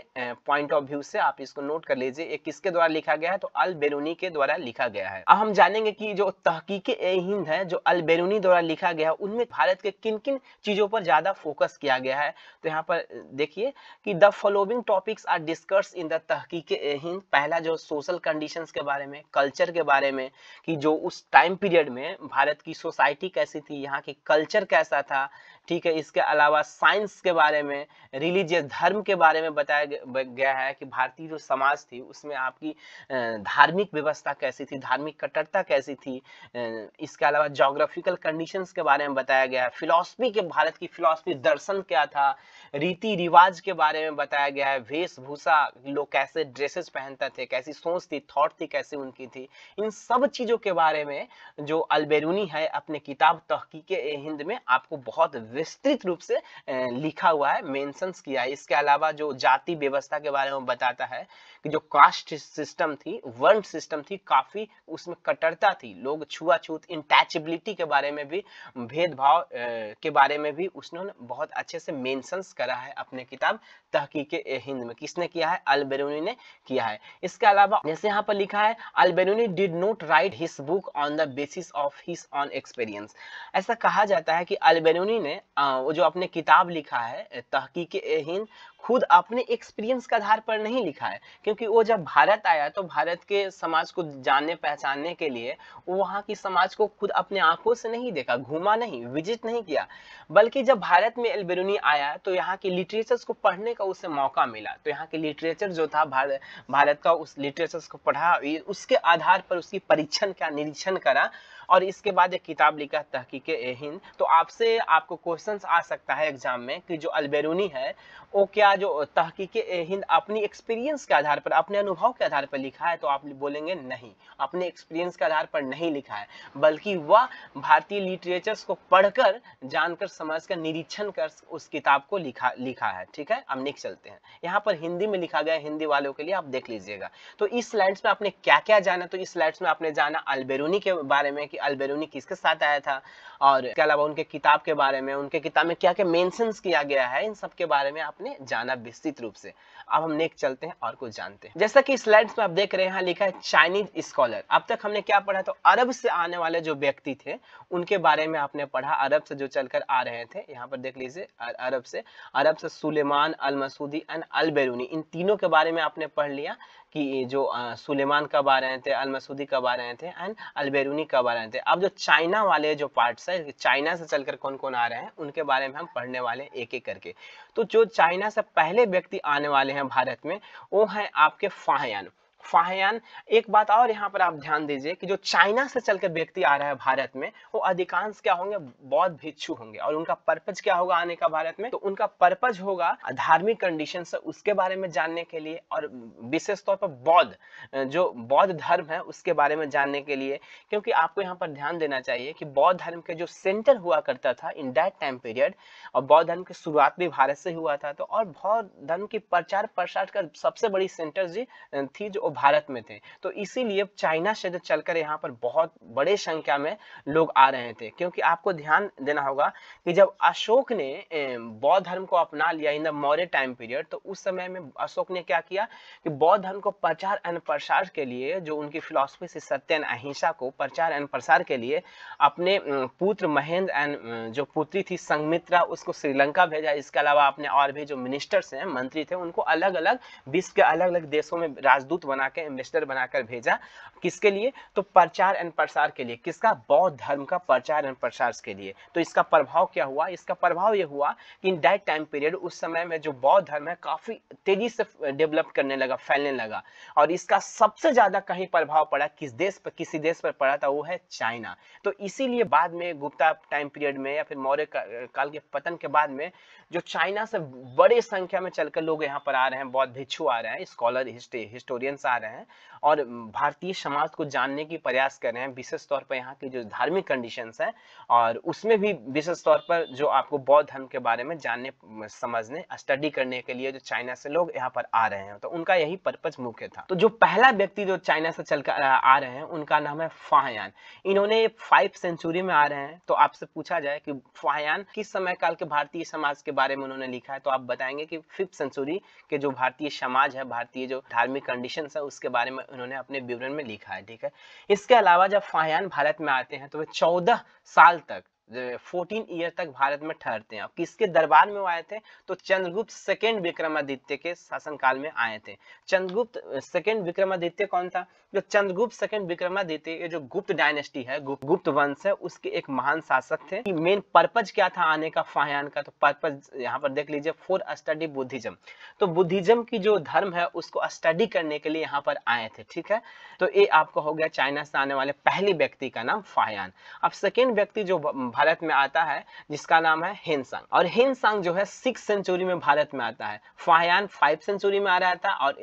पॉइंट ऑफ व्यू से आप इसको नोट कर लीजिए ये किसके द्वारा लिखा गया है तो अल बेरूनी के द्वारा लिखा गया है अब हम जानेंगे कि जो तहकीक ए हिंद हैं जो अल बेरूनी द्वारा लिखा गया है उनमें भारत के किन किन चीज़ों पर ज़्यादा फोकस किया गया है तो यहाँ पर देखिए कि the following topics are discuss in the Tahqiq Hind पहला जो सोशल कंडीशंस के बारे में कल्चर के बारे में कि जो उस टाइम पीरियड में भारत की सोसाइटी कैसी थी यहाँ की कल्चर कैसा था ठीक है इसके अलावा साइंस के बारे में रिलीजियस धर्म के बारे में बताया गया है कि भारतीय जो समाज थी उसमें आपकी धार्मिक व्यवस्था कैसी थी धार्मिक कट्टरता कैसी थी इसके अलावा जोग्राफिकल कंडीशन के बारे में बताया गया है फ़िलासफ़ी के भारत की फिलासफी दर्शन क्या था रीति रिवाज के बारे में बताया गया है वेशभूषा लोग कैसे ड्रेसेस पहनते थे कैसी सोच थी थॉट थी कैसे उनकी थी इन सब चीज़ों के बारे में जो अलबेरूनी है अपने किताब तहकीक हिंद में आपको बहुत विस्तृत रूप से लिखा हुआ है मेंशंस किया है इसके अलावा जो जाति व्यवस्था के बारे में बताता है कि जो कास्ट सिस्टम थी वर्ण सिस्टम थी काफी उसमें कट्टरता थी लोग छुआछूत इंटैचेबिलिटी के बारे में भी भेदभाव के बारे में भी उसने बहुत अच्छे से मेंशंस करा है अपने किताब तहकीक हिंद में किसने किया है अलबेरूनी ने किया है इसके अलावा जैसे यहाँ पर लिखा है Alberuni did not write his book on the basis of his own experience ऐसा कहा जाता है कि अलबेरूनी ने वो जो आपने किताब लिखा है तहकीक हिंद खुद अपने एक्सपीरियंस के आधार पर नहीं लिखा है क्योंकि वो जब भारत आया तो भारत के समाज को जानने पहचानने के लिए वो वहाँ की समाज को खुद अपने आंखों से नहीं देखा घूमा नहीं विजिट नहीं किया बल्कि जब भारत में एल्बेरूनी आया तो यहाँ के लिटरेचर्स को पढ़ने का उसे मौका मिला तो यहाँ के लिटरेचर जो था भारत भारत का उस लिटरेचर्स को पढ़ा उसके आधार पर उसकी परीक्षण का निरीक्षण करा और इसके बाद एक किताब लिखा है तहकीक ए हिंद तो आपसे आपको क्वेश्चन आ सकता है एग्जाम में कि जो अलबेरूनी है वो क्या जो तहकीक ए हिंद अपनी एक्सपीरियंस के आधार पर अपने अनुभव के आधार पर लिखा है तो आप बोलेंगे नहीं अपने एक्सपीरियंस के आधार पर नहीं लिखा है बल्कि वह भारतीय लिटरेचर्स को पढ़कर जानकर समझ कर निरीक्षण कर उस किताब को लिखा लिखा है ठीक है अब नेक्स्ट चलते हैं यहाँ पर हिंदी में लिखा गया हिंदी वालों के लिए आप देख लीजिएगा तो इस स्लाइड्स में आपने क्या क्या जाना तो इस स्लाइड्स में आपने जाना अलबेरूनी के बारे में कि अलबेरूनी किसके साथ आया था और इसके अलावा उनके किताब के बारे में उनके किताब में क्या क्या मेंशंस किया गया है इन सब के बारे में आपने जाना विस्तृत रूप से अब हम नेक्स्ट चलते हैं और कुछ जानते हैं जैसा कि स्लाइड्स में आप देख रहे हैं यहाँ लिखा है चाइनीज स्कॉलर अब तक हमने क्या पढ़ा तो अरब से आने वाले जो व्यक्ति थे उनके बारे में आपने पढ़ा अरब से जो चलकर आ रहे थे यहाँ पर देख लीजिए अरब से अरब से सुलेमान अल मसूदी एंड अल बेरूनी इन तीनों के बारे में आपने पढ़ लिया कि जो सुलेमान कब आ रहे थे अल मसूदी कब आ रहे थे एंड अलबेरूनी कब आ रहे थे अब जो चाइना वाले जो पार्ट्स है चाइना से चलकर कौन कौन आ रहे हैं उनके बारे में हम पढ़ने वाले हैं एक एक करके तो जो चाइना से पहले व्यक्ति आने वाले हैं भारत में वो है आपके फाहयान फाहयान एक बात और यहाँ पर आप ध्यान दीजिए कि जो चाइना से चलकर व्यक्ति आ रहा है भारत में वो अधिकांश क्या होंगे बौद्ध भिक्षु होंगे और उनका पर्पज क्या होगा आने का भारत में तो उनका पर्पज होगा धार्मिक कंडीशन उसके बारे में जानने के लिए और विशेष तौर पर बौद्ध जो बौद्ध धर्म है उसके बारे में जानने के लिए क्योंकि आपको यहाँ पर ध्यान देना चाहिए कि बौद्ध धर्म के जो सेंटर हुआ करता था इन दैट टाइम पीरियड और बौद्ध धर्म की शुरुआत भी भारत से हुआ था तो और बौद्ध धर्म की प्रचार प्रसार कर सबसे बड़ी सेंटर जी थी जो भारत में थे तो इसीलिए चाइना से चलकर यहाँ पर बहुत बड़े संख्या में लोग आ रहे थे क्योंकि आपको ध्यान देना होगा कि जब अशोक ने बौद्ध धर्म को अपना लिया in the Maurya time period तो उस समय में अशोक ने क्या किया कि बौद्ध धर्म को प्रचार एंड प्रसार के लिए जो उनकी फिलोसफी से सत्य एंड अहिंसा को प्रचार एंड प्रसार के लिए अपने पुत्र महेंद्र एंड जो पुत्री थी संगमित्रा उसको श्रीलंका भेजा इसके अलावा अपने और भी जो मिनिस्टर्स हैं मंत्री थे उनको अलग अलग विश्व के अलग अलग देशों में राजदूत बना बना के एम्बेसडर बनाकर भेजा किसके लिए तो प्रचार एंड प्रसार के लिए किसका बौद्ध धर्म का प्रचार एंड प्रसार के लिए तो इसका प्रभाव क्या हुआ इसका प्रभाव ये हुआ कि इन डेट टाइम पीरियड उस समय में जो बौद्ध धर्म है काफी तेजी से डेवलप करने लगा फैलने लगा और इसका सबसे ज्यादा कहीं प्रभाव पड़ा किस देश पर किसी देश पर पड़ा था वो है चाइना तो इसीलिए बाद में गुप्ता टाइम पीरियड में या फिर मौर्य काल के पतन के बाद में जो चाइना से बड़े संख्या में चलकर लोग यहाँ पर आ रहे हैं बौद्ध भिक्षु आ रहे हैं स्कॉलर हिस्ट्री हिस्टोरियंस आ जा रहे हैं और भारतीय समाज को जानने की प्रयास कर रहे हैं विशेष तौर पर यहाँ की जो धार्मिक कंडीशंस हैं और उसमें भी विशेष तौर पर जो आपको बौद्ध धर्म के बारे में जानने समझने स्टडी करने के लिए जो चाइना से लोग यहाँ पर आ रहे हैं तो उनका यही पर्पज मुख्य था तो जो पहला व्यक्ति जो चाइना से चल आ रहे हैं उनका नाम है फाहयान इन्होंने फाइव सेंचुरी में आ रहे हैं तो आपसे पूछा जाए कि फाहयान किस समय काल के भारतीय समाज के बारे में उन्होंने लिखा है तो आप बताएंगे कि फिफ्थ सेंचुरी के जो भारतीय समाज है भारतीय जो धार्मिक कंडीशन है उसके बारे में उन्होंने अपने विवरण में लिखा है ठीक है इसके अलावा जब फायान भारत में आते हैं तो वे चौदह साल तक फोर्टीन ईयर तक भारत में ठहरते हैं किसके दरबार में वो आए थे तो चंद्रगुप्त सेकेंड विक्रमादित्य के शासनकाल में आए थे चंद्रगुप्त सेकेंड विक्रमादित्य कौन था जो चंद्रगुप्त सेकेंड विक्रमादित्य ये जो गुप्त डायनेस्टी है गुप्त वंश है उसके एक महान शासक थे मेन पर्पज क्या था आने का फाहयान का तो पर्पज यहाँ पर देख लीजिए फोर स्टडी बुद्धिज्म तो बुद्धिज्म की जो धर्म है उसको स्टडी करने के लिए यहाँ पर आए थे ठीक है तो ये आपका हो गया चाइना से आने वाले पहले व्यक्ति का नाम फाहयान अब सेकेंड व्यक्ति जो भारत में आता है जिसका नाम है हेनसंग और हेनसंग जो है सिक्स सेंचुरी में भारत में आता है फायान फाइव सेंचुरी में आ रहा था और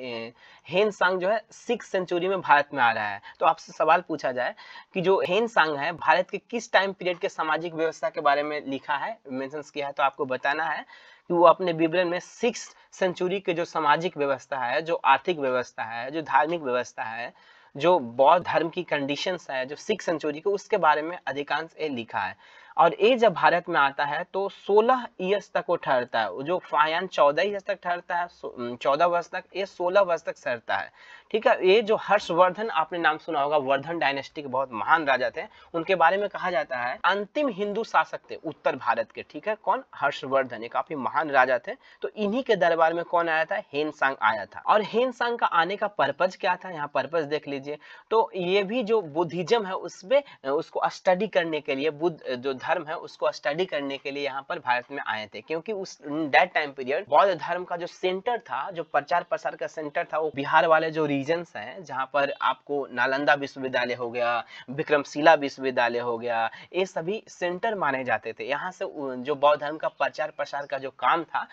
हेनसंग जो है सिक्स सेंचुरी में भारत में आ रहा है तो आपसे सवाल पूछा जाए कि जो हेनसंग है भारत के किस टाइम पीरियड के सामाजिक व्यवस्था के बारे में लिखा है मेंशन किया है तो आपको बताना है कि वो अपने विवरण में सिक्स सेंचुरी के जो सामाजिक व्यवस्था है जो आर्थिक व्यवस्था है जो धार्मिक व्यवस्था है जो बौद्ध धर्म की कंडीशंस है जो सिक्स सेंचुरी के उसके बारे में अधिकांश ये लिखा है और ये जब भारत में आता है तो 16 ईयर्स तक वो ठहरता है जो फायन 14 ईयर्स तक ठहरता है 14 वर्ष तक ये 16 वर्ष तक ठहरता है ठीक है ये जो हर्षवर्धन आपने नाम सुना होगा वर्धन डायनेस्टी के बहुत महान राजा थे उनके बारे में कहा जाता है अंतिम हिंदू शासक थे उत्तर भारत के ठीक है कौन हर्षवर्धन ये काफी महान राजा थे तो इन्हीं के दरबार में कौन आया था हेनसांग आया था और हेन का आने का पर्पज क्या था यहाँ पर्पज देख लीजिए तो ये भी जो बुद्धिज्म है उसमें उसको स्टडी करने के लिए बुद्ध जो धर्म है उसको स्टडी करने के लिए यहाँ पर भारत में आए थे क्योंकि उस डेट टाइम पीरियड बौद्ध धर्म का जो सेंटर था जो प्रचार प्रसार का सेंटर था वो बिहार वाले जो रीजन रीजन्स हैं जहाँ पर आपको नालंदा विश्वविद्यालय हो गया विक्रमशिला विश्वविद्यालय हो गया ये सभी सेंटर माने जाते थे यहाँ से जो बौद्ध धर्म का प्रचार प्रसार का जो काम था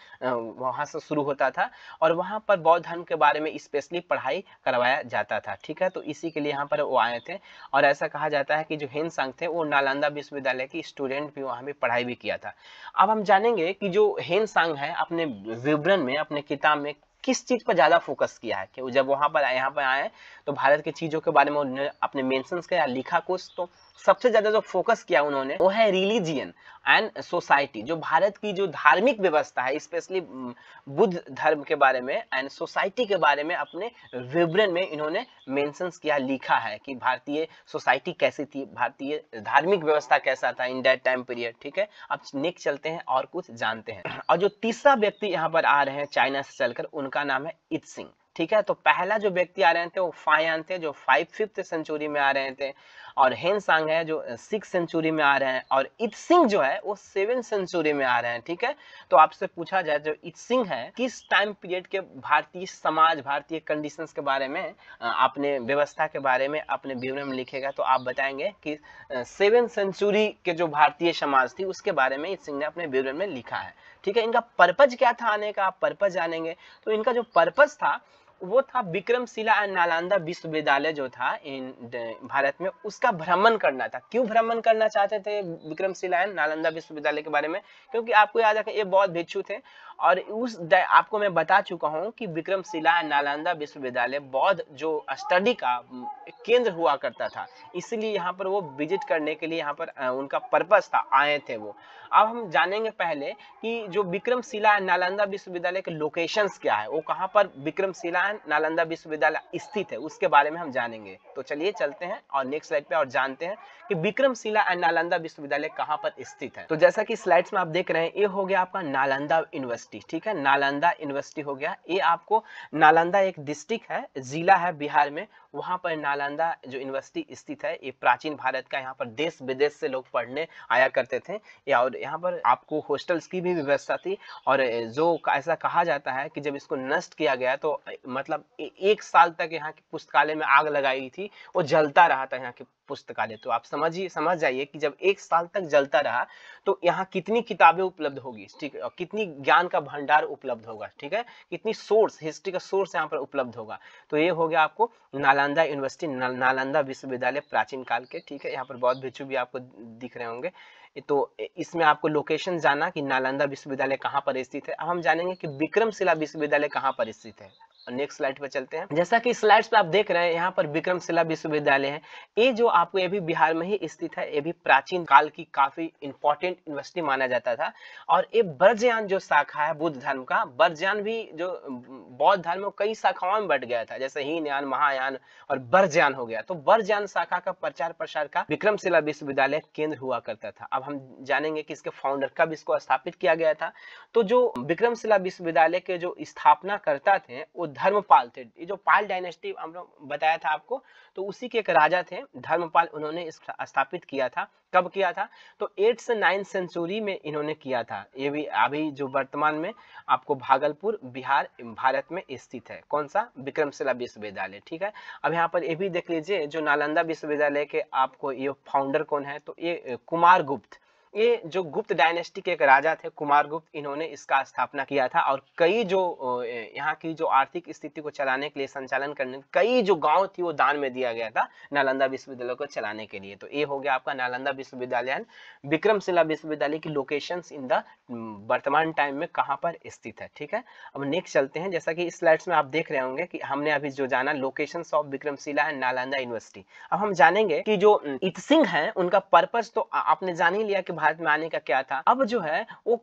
वहाँ से शुरू होता था और वहाँ पर बौद्ध धर्म के बारे में स्पेशली पढ़ाई करवाया जाता था ठीक है तो इसी के लिए यहाँ पर वो आए थे और ऐसा कहा जाता है कि जो हिंद संघ थे वो नालंदा विश्वविद्यालय के स्टूडेंट भी वहाँ पे पढ़ाई भी किया था अब हम जानेंगे कि जो हिंद संघ है अपने विवरण में अपने किताब में किस चीज पर ज्यादा फोकस किया है कि जब वहां पर यहाँ पर आए तो भारत की चीजों के बारे में उन्होंने अपने मेंशंस किया लिखा कुछ तो सबसे ज्यादा जो फोकस किया उन्होंने वो है रिलीजियन एंड सोसाइटी जो भारत की जो धार्मिक व्यवस्था है स्पेशली बुद्ध धर्म के बारे में एंड सोसाइटी के बारे में अपने विवरण में इन्होंने मेंशंस किया लिखा है कि भारतीय सोसाइटी कैसी थी भारतीय धार्मिक व्यवस्था कैसा था इन दैट टाइम पीरियड ठीक है अब नेक्स्ट चलते हैं और कुछ जानते हैं और जो तीसरा व्यक्ति यहाँ पर आ रहे हैं चाइना से चलकर उनका नाम है इत सिंह ठीक है तो पहला जो व्यक्ति आ रहे थे वो फायान थे जो फाइव फिफ्थ सेंचुरी में आ रहे थे और हेन सांग है जो सिक्स सेंचुरी में आ रहे हैं और इत सिंह जो है वो सेवन सेंचुरी में आ रहे हैं ठीक है तो आपसे पूछा जाए जो इत सिंह है किस टाइम पीरियड के भारतीय समाज भारतीय कंडीशन के बारे में अपने व्यवस्था के बारे में अपने विवरण में लिखेगा तो आप बताएंगे कि सेवन सेंचुरी के जो भारतीय समाज थी उसके बारे में इत सिंह ने अपने विवरण में लिखा है ठीक है इनका पर्पज क्या था आने का आप पर्पज जानेंगे तो इनका जो पर्पज था वो था विक्रमशिला एंड नालंदा विश्वविद्यालय जो था इन भारत में उसका भ्रमण करना था क्यों भ्रमण करना चाहते थे विक्रमशिला एंड नालंदा विश्वविद्यालय के बारे में क्योंकि आपको याद रखें ये बहुत भिक्षु थे और उस आपको मैं बता चुका हूँ कि विक्रमशिला एंड नालंदा विश्वविद्यालय बौद्ध जो स्टडी का केंद्र हुआ करता था इसलिए यहाँ पर वो विजिट करने के लिए यहाँ पर उनका पर्पज था आए थे वो अब हम जानेंगे पहले कि जो विक्रमशिला नालंदा विश्वविद्यालय के लोकेशंस क्या है वो कहाँ पर विक्रमशिला नालंदा विश्वविद्यालय स्थित है उसके बारे में हम जानेंगे तो चलिए चलते हैं और नेक्स्ट स्लाइड पे और जानते हैं कि विक्रमशिला एंड नालंदा विश्वविद्यालय कहाँ पर स्थित है तो जैसा कि स्लाइड्स में आप देख रहे हैं ये हो गया आपका नालंदा यूनिवर्सिटी ठीक है नालंदा यूनिवर्सिटी हो गया ये आपको नालंदा एक डिस्ट्रिक्ट है जिला है बिहार में वहाँ पर नालंदा जो यूनिवर्सिटी स्थित है ये प्राचीन भारत का यहाँ पर देश विदेश से लोग पढ़ने आया करते थे और यहाँ पर आपको हॉस्टल्स की भी व्यवस्था थी और जो ऐसा कहा जाता है कि जब इसको नष्ट किया गया तो मतलब एक साल तक यहाँ के पुस्तकालय में आग लगाई थी वो जलता रहा था यहाँ के पुस्तकालय तो आप समझिए समझ जाइए कि जब एक साल तक जलता रहा तो यहाँ कितनी किताबें उपलब्ध होगी ठीक है कितनी ज्ञान का भंडार उपलब्ध होगा ठीक है कितनी सोर्स हिस्ट्री का सोर्स यहाँ पर उपलब्ध होगा तो ये हो गया आपको नालंदा यूनिवर्सिटी नालंदा विश्वविद्यालय प्राचीन काल के ठीक है यहाँ पर बौद्ध भिक्षु भी आपको दिख रहे होंगे तो इसमें आपको लोकेशन जाना कि नालंदा विश्वविद्यालय कहाँ पर स्थित है अब हम जानेंगे कि विक्रमशिला विश्वविद्यालय कहाँ पर स्थित है नेक्स्ट स्लाइड पर चलते हैं जैसा कि स्लाइड्स पर आप देख रहे हैं यहाँ पर विक्रमशिला विश्वविद्यालय है ये जो आपको ये भी बिहार में ही स्थित है ये भी प्राचीन काल की काफी इंपॉर्टेंट यूनिवर्सिटी माना जाता था और ये ब्रजयान जो शाखा है बुद्ध धर्म का ब्रजयान भी जो बौद्ध धर्म में कई शाखाओं में बट गया था जैसे हीनयान महायान और बर्जयान हो गया तो बर्जयान शाखा का प्रचार प्रसार का विक्रमशिला विश्वविद्यालय केंद्र हुआ करता था अब हम जानेंगे कि इसके फाउंडर कब इसको स्थापित किया गया था तो जो विक्रमशिला विश्वविद्यालय के जो स्थापना करता थे वो धर्मपाल थे ये जो पाल डायनेस्टी हम लोग बताया था आपको तो उसी के एक राजा थे धर्मपाल उन्होंने स्थापित किया था कब किया था तो एट से नाइन्थ सेंचुरी में इन्होंने किया था ये भी अभी जो वर्तमान में आपको भागलपुर बिहार भारत में स्थित है कौन सा विक्रमशिला विश्वविद्यालय ठीक है अब यहाँ पर ये भी देख लीजिए जो नालंदा विश्वविद्यालय के आपको ये फाउंडर कौन है तो ये कुमार गुप्त ये जो गुप्त डायनेस्टी के एक राजा थे कुमार गुप्त इन्होंने इसका स्थापना किया था और कई जो यहाँ की जो आर्थिक स्थिति को चलाने के लिए संचालन करने कई जो गांव थी वो दान में दिया गया था नालंदा विश्वविद्यालय को चलाने के लिए तो ये हो गया आपका नालंदा विश्वविद्यालय विक्रमशिला विश्वविद्यालय की लोकेशन इन द वर्तमान टाइम में कहाँ पर स्थित है ठीक है अब नेक्स्ट चलते हैं जैसा कि इस स्लाइड्स में आप देख रहे होंगे कि हमने अभी जो जाना location of Vikramashila and Nalanda university अब हम जानेंगे कि जो इत सिंह है उनका पर्पज तो आपने जान ही लिया कि भारत में आने का क्या था अब जो है वो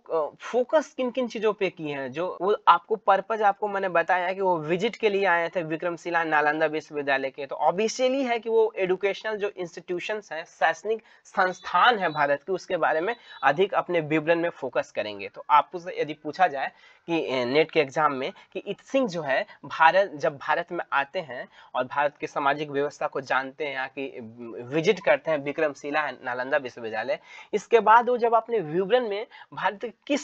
फोकस किन किन चीजों पे की है जो वो आपको पर्पज आपको मैंने बताया कि वो विजिट के लिए आए थे विक्रमशिला नालंदा विश्वविद्यालय के तो ऑब्वियसली है कि वो एडुकेशनल जो इंस्टीट्यूशन है शैक्षणिक संस्थान है भारत के उसके बारे में अधिक अपने विवरण में फोकस करेंगे तो आपसे यदि पूछा जाए कि नेट के एग्जाम में कि इत सिंह जो है भारत जब भारत में आते हैं और भारत के सामाजिक व्यवस्था को जानते हैं यहाँ की विजिट करते हैं विक्रमशिला नालंदा विश्वविद्यालय इसके बाद वो जब आपने विवरण में भारत किस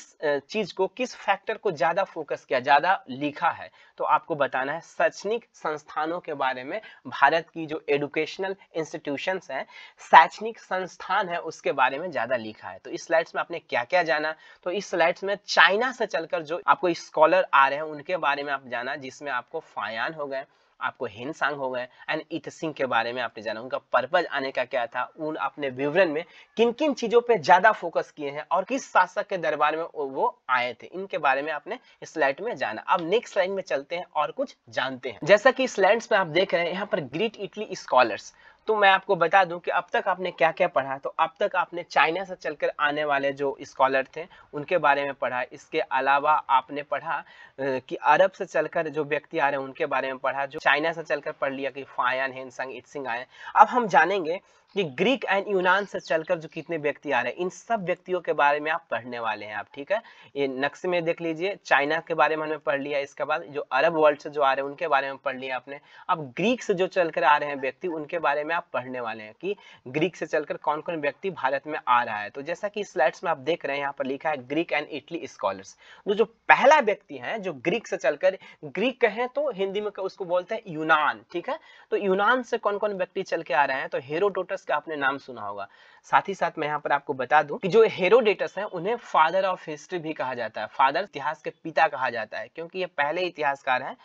चीज को किस फैक्टर को ज्यादा फोकस किया ज्यादा लिखा है तो आपको बताना है शैक्षणिक संस्थानों के बारे में भारत की जो एडुकेशनल इंस्टीट्यूशन है शैक्षणिक संस्थान है उसके बारे में ज्यादा लिखा है तो इस स्लाइड्स में आपने क्या क्या जाना तो इस स्लाइड्स में चाइना से चलकर जो आपको स्कॉलर आ रहे हैं उनके बारे में आप जाना जिसमें आपको फायान हो गए आपको हिन सांग हो गए एंड इत सिंह के बारे में आपने जाना उनका पर्पज आने का क्या था उन अपने विवरण में किन किन चीजों पे ज्यादा फोकस किए हैं और किस शासक के दरबार में वो आए थे इनके बारे में आपने स्लाइड में जाना अब नेक्स्ट स्लाइड में चलते हैं और कुछ जानते हैं जैसा कि स्लाइड्स में आप देख रहे हैं यहाँ पर ग्रीट इटली स्कॉलर्स तो मैं आपको बता दूं कि अब तक आपने क्या क्या पढ़ा तो अब तक आपने चाइना से चलकर आने वाले जो स्कॉलर थे उनके बारे में पढ़ा इसके अलावा आपने पढ़ा कि अरब से चलकर जो व्यक्ति आ रहे हैं उनके बारे में पढ़ा जो चाइना से चलकर पढ़ लिया कि फायन हेनसंग सिंह आए अब हम जानेंगे ये ग्रीक एंड यूनान से चलकर जो कितने व्यक्ति आ रहे हैं इन सब व्यक्तियों के बारे में आप पढ़ने वाले हैं आप ठीक है ये नक्शे में देख लीजिए चाइना के बारे में हमने पढ़ लिया इसके बाद जो अरब वर्ल्ड से जो आ रहे हैं उनके बारे में पढ़ लिया आपने अब ग्रीक से जो चलकर आ रहे हैं व्यक्ति उनके बारे में आप पढ़ने वाले हैं कि ग्रीक से चलकर कौन कौन व्यक्ति भारत में आ रहा है तो जैसा कि स्लाइड्स में आप देख रहे हैं यहाँ पर लिखा है ग्रीक एंड इटली स्कॉलर्स तो जो पहला व्यक्ति है जो ग्रीक से चलकर ग्रीक कहें तो हिंदी में उसको बोलते हैं यूनान ठीक है तो यूनान से कौन कौन व्यक्ति चल के आ रहे हैं तो हेरोडोटस का आपने नाम सुना होगा साथ ही साथ मैं यहाँ पर आपको बता दूं कि जो हेरोडेटस है उन्हें फादर ऑफ हिस्ट्री भी कहा जाता है फादर इतिहास के पिता कहा जाता है क्योंकि ये पहले इतिहासकार हैं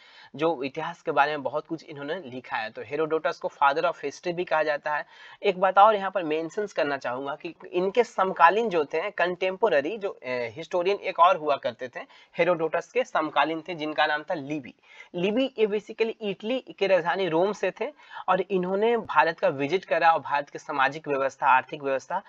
जो इतिहास के बारे में बहुत कुछ इन्होंने लिखा है तो हेरोडोटस को फादर ऑफ हिस्ट्री भी कहा जाता है एक बात और यहाँ पर मेंशन करना चाहूंगा कि इनके समकालीन जो थे कंटेम्पोररी जो हिस्टोरियन एक और हुआ करते थे हेरोडोटस के समकालीन थे जिनका नाम था लिबी लिबी ये बेसिकली इटली की राजधानी रोम से थे और इन्होंने भारत का विजिट करा और भारत के सामाजिक व्यवस्था आर्थिक अर्थव्यवस्था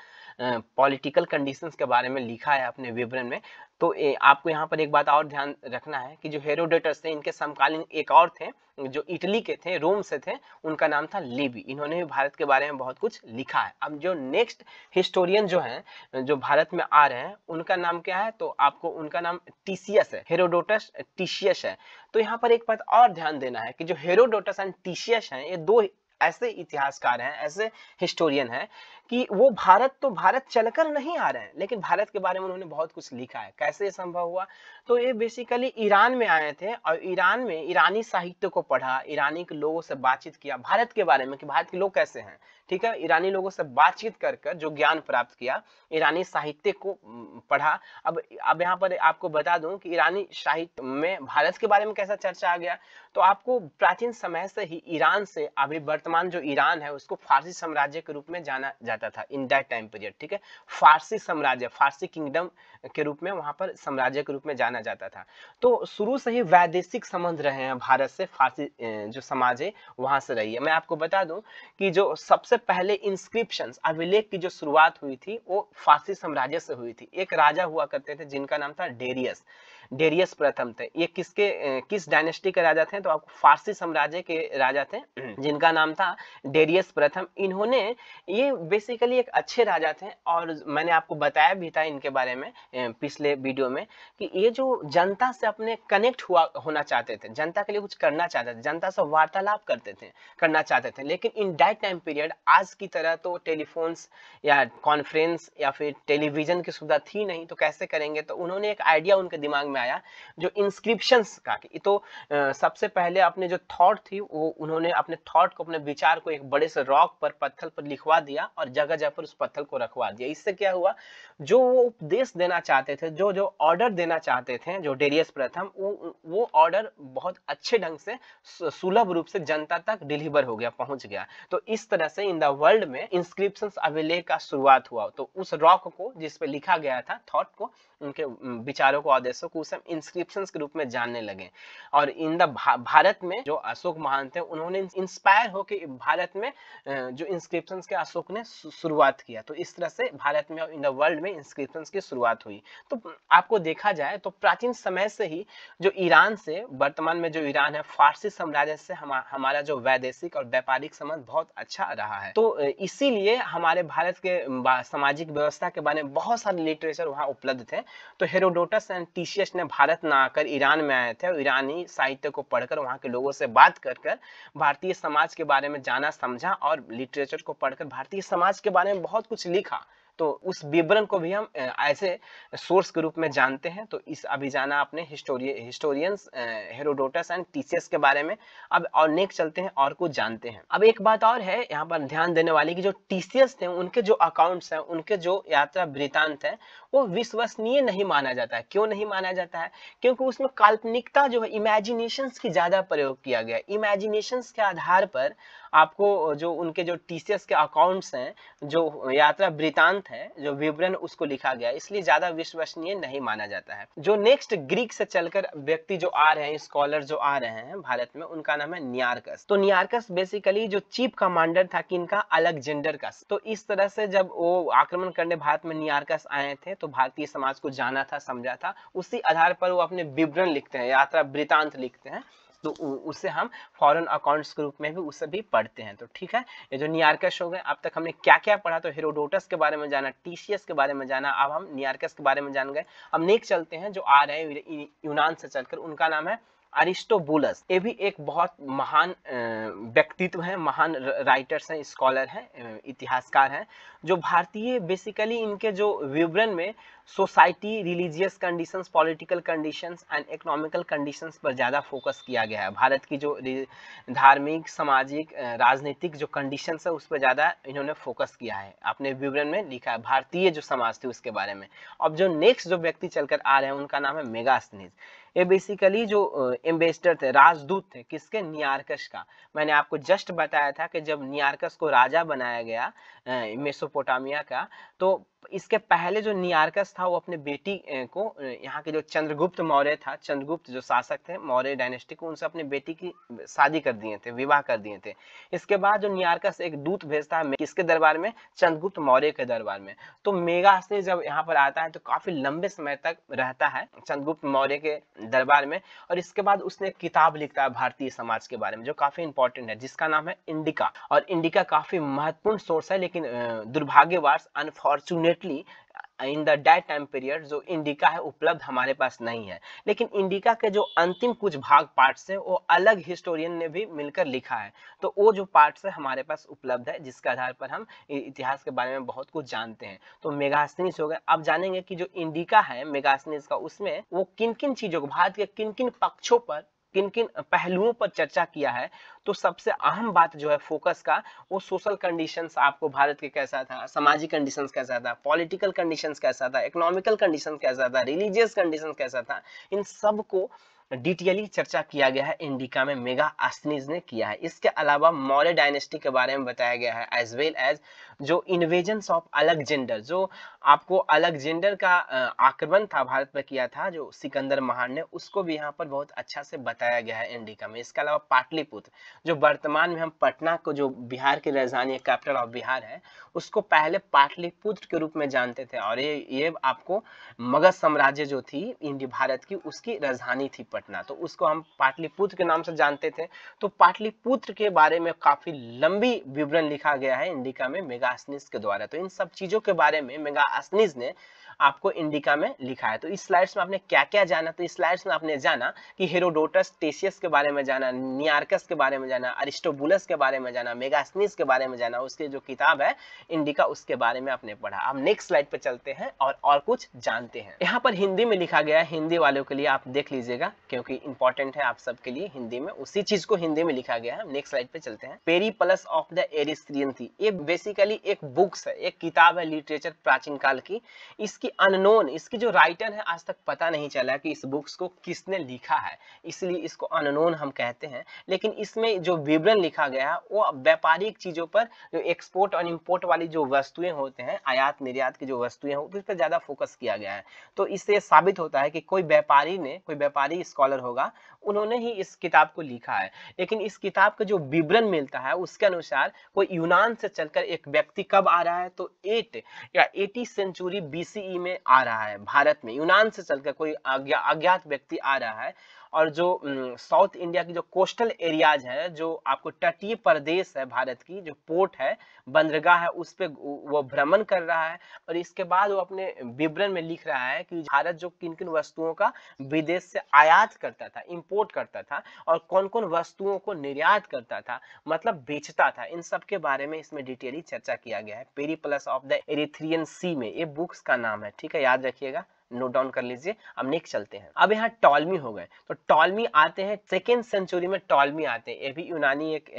पॉलिटिकल कंडीशंस के बारे में लिखा है अपने विवरण में तो ए, आपको यहाँ पर एक बात और ध्यान रखना है कि जो हेरोडेटस थे इनके समकालीन एक और थे जो इटली के थे रोम से थे उनका नाम था लिबी इन्होंने भी भारत के बारे में बहुत कुछ लिखा है अब जो नेक्स्ट हिस्टोरियन जो हैं जो भारत में आ रहे हैं उनका नाम क्या है तो आपको उनका नाम टीसीएस है हेरोडोटस टीसीएस है तो यहाँ पर एक बात और ध्यान देना है कि जो हेरोडोटस एंड टीसीएस है ये दो ऐसे इतिहासकार हैं ऐसे हिस्टोरियन हैं कि वो भारत तो भारत चलकर नहीं आ रहे हैं लेकिन भारत के बारे में उन्होंने बहुत कुछ लिखा है कैसे ये संभव हुआ तो ये बेसिकली ईरान में आए थे और ईरान में ईरानी साहित्य को पढ़ा ईरानी के लोगों से बातचीत किया भारत के बारे में कि भारत के लोग कैसे हैं ठीक है ईरानी लोगों से बातचीत कर कर जो ज्ञान प्राप्त किया ईरानी साहित्य को पढ़ा अब अब यहाँ पर आपको बता दूं कि ईरानी साहित्य में भारत के बारे में कैसा चर्चा आ गया तो आपको प्राचीन समय से ही ईरान से अभी वर्तमान जो ईरान है उसको फारसी साम्राज्य के रूप में जाना जाता था इन दैट टाइम पीरियड ठीक है फारसी साम्राज्य फारसी किंगडम के रूप में वहां पर साम्राज्य के रूप में जाना जाता था तो शुरू से ही वैदेशिक संबंध रहे हैं भारत से फारसी जो समाज है वहां से रही है मैं आपको बता दूं कि जो सबसे पहले इंस्क्रिप्शन अभिलेख की जो शुरुआत हुई थी वो फारसी साम्राज्य से हुई थी एक राजा हुआ करते थे जिनका नाम था डेरियस डेरियस प्रथम थे ये किसके किस डायनेस्टी के राजा थे तो आपको फारसी साम्राज्य के राजा थे जिनका नाम था डेरियस प्रथम इन्होंने ये बेसिकली एक अच्छे राजा थे और मैंने आपको बताया भी था इनके बारे में पिछले वीडियो में कि ये जो जनता से अपने कनेक्ट हुआ होना चाहते थे जनता के लिए कुछ करना चाहते थे जनता से वार्तालाप करते थे करना चाहते थे लेकिन इन डैट टाइम पीरियड आज की तरह तो टेलीफोन्स या कॉन्फ्रेंस या फिर टेलीविजन की सुविधा थी नहीं तो कैसे करेंगे तो उन्होंने एक आइडिया उनके दिमाग में में आया जो इंस्क्रिप्शन का कि तो सबसे पहले अपने जो थॉट थी वो उन्होंने अपने थॉट को अपने विचार को एक बड़े से रॉक पर पत्थर पर लिखवा दिया और जगह जगह पर उस पत्थर को रखवा दिया इससे क्या हुआ जो वो उपदेश देना चाहते थे जो जो ऑर्डर देना चाहते थे जो डेरियस प्रथम वो वो ऑर्डर बहुत अच्छे ढंग से सुलभ रूप से जनता तक डिलीवर हो गया पहुंच गया तो इस तरह से इन द वर्ल्ड में इंस्क्रिप्शन अभिलेख का शुरुआत हुआ तो उस रॉक को जिसपे लिखा गया था थॉट को उनके विचारों को आदेशों को इंस्क्रिप्शन के रूप में जानने लगे और इन द भारत में जो अशोक महान थे उन्होंने इंस्पायर होकर भारत में जो इंस्क्रिप्शन के अशोक ने शुरुआत किया तो इस तरह से भारत में और इन द वर्ल्ड में इंस्क्रिप्शन की शुरुआत हुई तो आपको देखा जाए तो प्राचीन समय से ही जो ईरान से वर्तमान में जो ईरान है फारसी साम्राज्य से हम, हमारा जो वैदेशिक और व्यापारिक संबंध बहुत अच्छा रहा है तो इसीलिए हमारे भारत के सामाजिक व्यवस्था के बारे में बहुत सारे लिटरेचर वहाँ उपलब्ध थे तो हेरोडोटस एंड टीसीएस ने भारत में आकर ईरान में आए थे ईरानी साहित्य को पढ़कर वहाँ के लोगों से बात कर कर भारतीय समाज के बारे में जाना समझा और लिटरेचर को पढ़कर भारतीय समाज के बारे में बहुत कुछ लिखा तो उस विवरण को भी हम ऐसे सोर्स के रूप में जानते हैं तो इस अभी जाना आपने historian historians Herodotus and Ctesias के बारे में अब और नेक्स्ट चलते हैं और कुछ जानते हैं अब एक बात और है यहाँ पर ध्यान देने वाली की जो टीसीएस थे उनके जो अकाउंट्स हैं उनके जो यात्रा वृतांत है वो विश्वसनीय नहीं माना जाता है क्यों नहीं माना जाता है क्योंकि उसमें काल्पनिकता जो है इमेजिनेशन की ज़्यादा प्रयोग किया गया इमेजिनेशन के आधार पर आपको जो उनके जो टीसीएस के अकाउंट्स हैं जो यात्रा वृतांत पार्ट है जो विवरण उसको लिखा गया इसलिए ज्यादा विश्वसनीय नहीं माना जाता है जो नेक्स्ट ग्रीक से चलकर व्यक्ति जो आ रहे हैं स्कॉलर जो आ रहे हैं भारत में उनका नाम है नियारकस तो नियारकस बेसिकली जो चीफ कमांडर था किनका अलेक्जेंडर का तो इस तरह से जब वो आक्रमण करने भारत में नियारकस आए थे तो भारतीय समाज को जाना था समझा था उसी आधार पर वो अपने विवरण लिखते हैं यात्रा वृतांत लिखते हैं तो उसे हम फॉरन अकाउंट्स के रूप में भी उसे भी पढ़ते हैं तो ठीक है ये जो नियारकस हो गए अब तक हमने क्या क्या पढ़ा तो हेरोडोटस के बारे में जाना टीसीएस के बारे में जाना अब हम नियारकस के बारे में जान गए अब नेक चलते हैं जो आ रहे हैं यूनान से चलकर उनका नाम है अरिस्टोबुलस ये भी एक बहुत महान व्यक्तित्व हैं महान राइटर्स हैं स्कॉलर हैं इतिहासकार हैं जो भारतीय बेसिकली इनके जो विवरण में society religious conditions political conditions and economical conditions पर ज़्यादा फोकस किया गया है भारत की जो धार्मिक सामाजिक राजनीतिक जो कंडीशंस है उस पर ज़्यादा इन्होंने फोकस किया है अपने विवरण में लिखा है भारतीय जो समाज थी उसके बारे में अब जो नेक्स्ट जो व्यक्ति चलकर आ रहे हैं उनका नाम है मेगा स्नेज ये बेसिकली जो एम्बेसडर थे राजदूत थे किसके नियारकश का मैंने आपको जस्ट बताया था कि जब नियारकश को राजा बनाया गया मेसोपोटामिया का तो इसके पहले जो नियारकस था वो अपने बेटी को यहाँ के जो चंद्रगुप्त मौर्य था चंद्रगुप्त जो शासक थे मौर्य डायनेस्टी को उनसे अपने बेटी की शादी कर दिए थे विवाह कर दिए थे इसके बाद जो नियारकस एक दूत भेजता है किसके दरबार में चंद्रगुप्त मौर्य के दरबार में तो मेगास्ते जब यहाँ पर आता है तो काफी लंबे समय तक रहता है चंद्रगुप्त मौर्य के दरबार में और इसके बाद उसने किताब लिखता है भारतीय समाज के बारे में जो काफी इंपॉर्टेंट है जिसका नाम है इंडिका और इंडिका काफी महत्वपूर्ण सोर्स है लेकिन दुर्भाग्यवास unfortunate definitely in the date time period जो इंडिका है उपलब्ध हमारे पास नहीं है लेकिन इंडिका के जो अंतिम कुछ भाग पार्ट्स हैं वो अलग हिस्टोरियन ने भी मिलकर लिखा है तो वो जो पार्ट्स है हमारे पास उपलब्ध है जिसके आधार पर हम इतिहास के बारे में बहुत कुछ जानते हैं तो मेघासनीस हो गए अब जानेंगे कि जो इंडिका है मेघासनीस का उसमें वो किन किन चीज़ों को भारत के किन किन पक्षों पर किन किन पहलुओं पर चर्चा किया है तो सबसे अहम बात जो है फोकस का वो सोशल कंडीशंस आपको भारत के कैसा था सामाजिक कंडीशंस कैसा था पॉलिटिकल कंडीशंस कैसा था इकोनॉमिकल कंडीशन कैसा था रिलीजियस कंडीशन कैसा था इन सब को डिटेली चर्चा किया गया है इंडिका में मेगा आस्निज ने किया है इसके अलावा मौर्य डायनेस्टी के बारे में बताया गया है एज वेल एज जो इन्वेजन ऑफ अलग जेंडर जो आपको अलग जेंडर का आक्रमण था भारत में किया था जो सिकंदर महान ने उसको भी यहाँ पर बहुत अच्छा से बताया गया है इंडिका में इसके अलावा पाटलिपुत्र जो वर्तमान में हम पटना को जो बिहार की राजधानी कैपिटल ऑफ बिहार है उसको पहले पाटलिपुत्र के रूप में जानते थे और ये ये आपको मगध साम्राज्य जो थी इंडिया भारत की उसकी राजधानी थी पटना तो उसको हम पाटलिपुत्र के नाम से जानते थे तो पाटलिपुत्र के बारे में काफ़ी लंबी विवरण लिखा गया है इंडिका में मेगा के द्वारा तो इन सब चीज़ों के बारे में मेगा ने आपको इंडिका में लिखा है तो इस स्लाइड्स में आपने क्या क्या जाना तो इस स्लाइड्स में आपने जाना कि हेरोडोटस टेसियस के बारे में जाना नियारकस के बारे में जाना अरिस्टोबुलस के बारे में जाना मेगास्निस के बारे में जाना उसके जो किताब है इंडिका उसके बारे में आपने पढ़ा अब नेक्स्ट स्लाइड पर चलते हैं और और कुछ जानते हैं यहाँ पर हिंदी में लिखा गया है हिंदी वालों के लिए आप देख लीजिएगा क्योंकि इंपॉर्टेंट है आप सबके लिए हिंदी में उसी चीज को हिंदी में लिखा गया है नेक्स्ट स्लाइड पे चलते हैं Periplus of the Erythraean ये बेसिकली एक बुक्स है एक किताब है लिटरेचर प्राचीन काल की इसकी कि अननोन इसकी जो राइटर है आज तक पता नहीं चला कि इस बुक्स को किसने लिखा है इसलिए इसको अननोन हम कहते हैं लेकिन इसमें जो विवरण लिखा गया है वो व्यापारिक चीज़ों पर जो एक्सपोर्ट और इम्पोर्ट वाली जो वस्तुएं होते हैं आयात निर्यात की जो वस्तुएं हैं उस पर ज़्यादा फोकस किया गया है तो इससे साबित होता है कि कोई व्यापारी ने कोई व्यापारी स्कॉलर होगा उन्होंने ही इस किताब को लिखा है लेकिन इस किताब का जो विवरण मिलता है उसके अनुसार कोई यूनान से चलकर एक व्यक्ति कब आ रहा है तो एट या एटी सेंचुरी बीसीई में आ रहा है भारत में यूनान से चलकर कोई अज्ञात व्यक्ति आ रहा है और जो साउथ इंडिया की जो कोस्टल एरियाज हैं जो आपको तटीय प्रदेश है भारत की जो पोर्ट है बंदरगाह है उस पर वो भ्रमण कर रहा है और इसके बाद वो अपने विवरण में लिख रहा है कि भारत जो किन किन वस्तुओं का विदेश से आयात करता था इम्पोर्ट करता था और कौन कौन वस्तुओं को निर्यात करता था मतलब बेचता था इन सब के बारे में इसमें डिटेली चर्चा किया गया है Periplus of the Erythraean Sea में ये बुक्स का नाम है ठीक है याद रखिएगा नोट डाउन कर लीजिए अब नेक्स्ट चलते हैं अब यहाँ टॉलमी हो गए तो टॉलमी आते हैं सेकेंड सेंचुरी में टॉलमी आते हैं ये भी यूनानी एक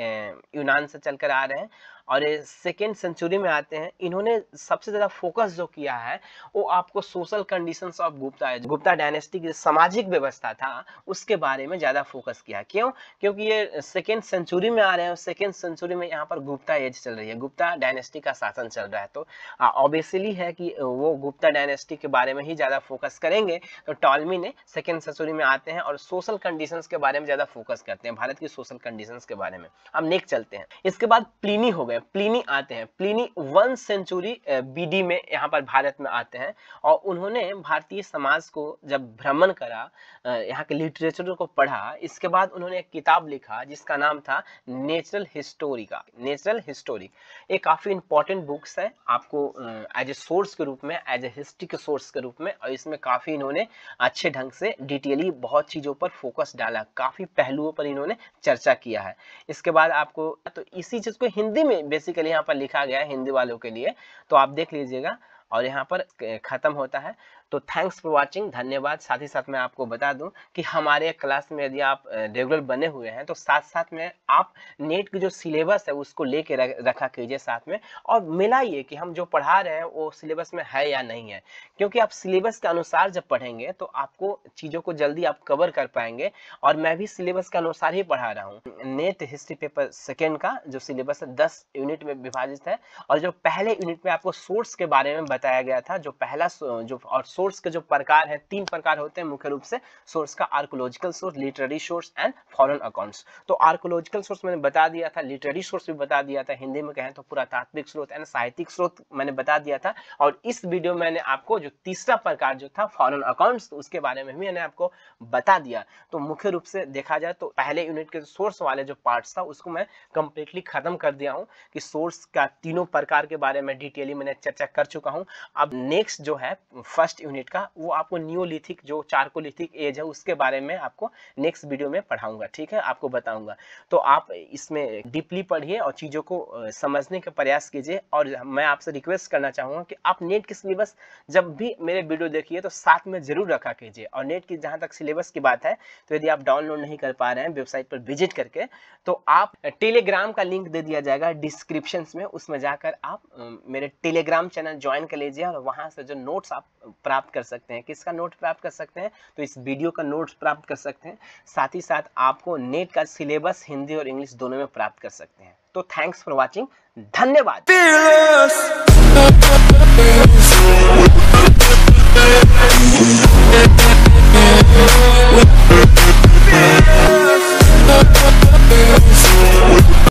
यूनान से चलकर आ रहे हैं और ये सेकेंड सेंचुरी में आते हैं इन्होंने सबसे ज़्यादा फोकस जो किया है वो आपको social condition of Gupta Gupta dynasty की सामाजिक व्यवस्था था उसके बारे में ज़्यादा फोकस किया क्यों क्योंकि ये सेकेंड सेंचुरी में आ रहे हैं और सेकेंड सेंचुरी में यहाँ पर गुप्ता एज चल रही है गुप्ता डायनेस्टी का शासन चल रहा है तो ऑब्वियसली है कि वो गुप्ता डायनेस्टी के बारे में ही ज़्यादा फोकस करेंगे तो टॉलमी ने सेकेंड सेंचुरी में आते हैं और सोशल कंडीशन के बारे में ज़्यादा फोकस करते हैं भारत की सोशल कंडीशन के बारे में अब नेक्स्ट चलते हैं इसके बाद प्लीनी हो गए हैं प्लीनी आते हैं प्लीनी वन सेंचुरी बीडी में यहाँ पर भारत में आते हैं और उन्होंने भारतीय समाज को जब भ्रमण करा यहाँ के लिटरेचर को पढ़ा इसके बाद उन्होंने एक किताब लिखा जिसका नाम था नेचुरल हिस्टोरी का नेचुरल हिस्टोरी ये काफ़ी इंपॉर्टेंट बुक्स है आपको एज ए सोर्स के रूप में एज ए हिस्ट्री के सोर्स के रूप में और इसमें काफ़ी इन्होंने अच्छे ढंग से डिटेली बहुत चीज़ों पर फोकस डाला काफ़ी पहलुओं पर इन्होंने चर्चा किया है इसके बाद आपको तो इसी चीज़ को हिंदी में बेसिकली यहाँ पर लिखा गया है हिंदी वालों के लिए तो आप देख लीजिएगा और यहाँ पर ख़त्म होता है तो थैंक्स फॉर वॉचिंग धन्यवाद साथ ही साथ मैं आपको बता दूं कि हमारे क्लास में यदि आप रेगुलर बने हुए हैं तो साथ साथ में आप नेट की जो सिलेबस है उसको लेके रखा कीजिए साथ में और मिलाइए कि हम जो पढ़ा रहे हैं वो सिलेबस में है या नहीं है क्योंकि आप सिलेबस के अनुसार जब पढ़ेंगे तो आपको चीज़ों को जल्दी आप कवर कर पाएंगे और मैं भी सिलेबस के अनुसार ही पढ़ा रहा हूँ नेट हिस्ट्री पेपर सेकेंड का जो सिलेबस है दस यूनिट में विभाजित है और जो पहले यूनिट में आपको सोर्स के बारे में बताया गया था जो पहला जो और सोर्स का जो प्रकार है तीन प्रकार होते हैं मुख्य रूप से सोर्स का archaeological source literary source and foreign accounts तो आर्कोलॉजिकल सोर्स मैंने बता दिया था लिटरेरी सोर्स भी बता दिया था हिंदी में कहें तो पुरातात्विक स्रोत एंड साहित्यिक स्रोत मैंने बता दिया था और इस वीडियो में मैंने आपको जो तीसरा प्रकार जो था फॉरन अकाउंट्स तो उसके बारे में भी मैंने आपको बता दिया तो मुख्य रूप से देखा जाए तो पहले यूनिट के सोर्स वाले जो पार्ट था उसको मैं कंप्लीटली खत्म कर दिया हूँ कि सोर्स का तीनों प्रकार के बारे में डिटेली मैंने चर्चा कर चुका हूँ अब नेक्स्ट जो है फर्स्ट यूनिट का वो आपको न्यूलिथिक जो चारकोलिथिक एज है उसके बारे में आपको नेक्स्ट वीडियो में पढ़ाऊंगा ठीक है आपको बताऊंगा तो आप इसमें डीपली पढ़िए और चीज़ों को समझने का प्रयास कीजिए और मैं आपसे रिक्वेस्ट करना चाहूँगा कि आप नेट के सिलेबस जब भी मेरे वीडियो देखिए तो साथ में ज़रूर रखा कीजिए और नेट की जहाँ तक सिलेबस की बात है तो यदि आप डाउनलोड नहीं कर पा रहे हैं वेबसाइट पर विजिट करके तो आप टेलीग्राम का लिंक दे दिया जाएगा डिस्क्रिप्शन में उसमें जाकर आप मेरे टेलीग्राम चैनल ज्वाइन कर लीजिए और वहाँ से जो नोट्स आप प्राप्त प्राप्त कर सकते हैं किसका नोट प्राप्त कर सकते हैं तो इस वीडियो का नोट्स प्राप्त कर सकते हैं साथ ही साथ आपको नेट का सिलेबस हिंदी और इंग्लिश दोनों में प्राप्त कर सकते हैं तो थैंक्स फॉर वॉचिंग धन्यवाद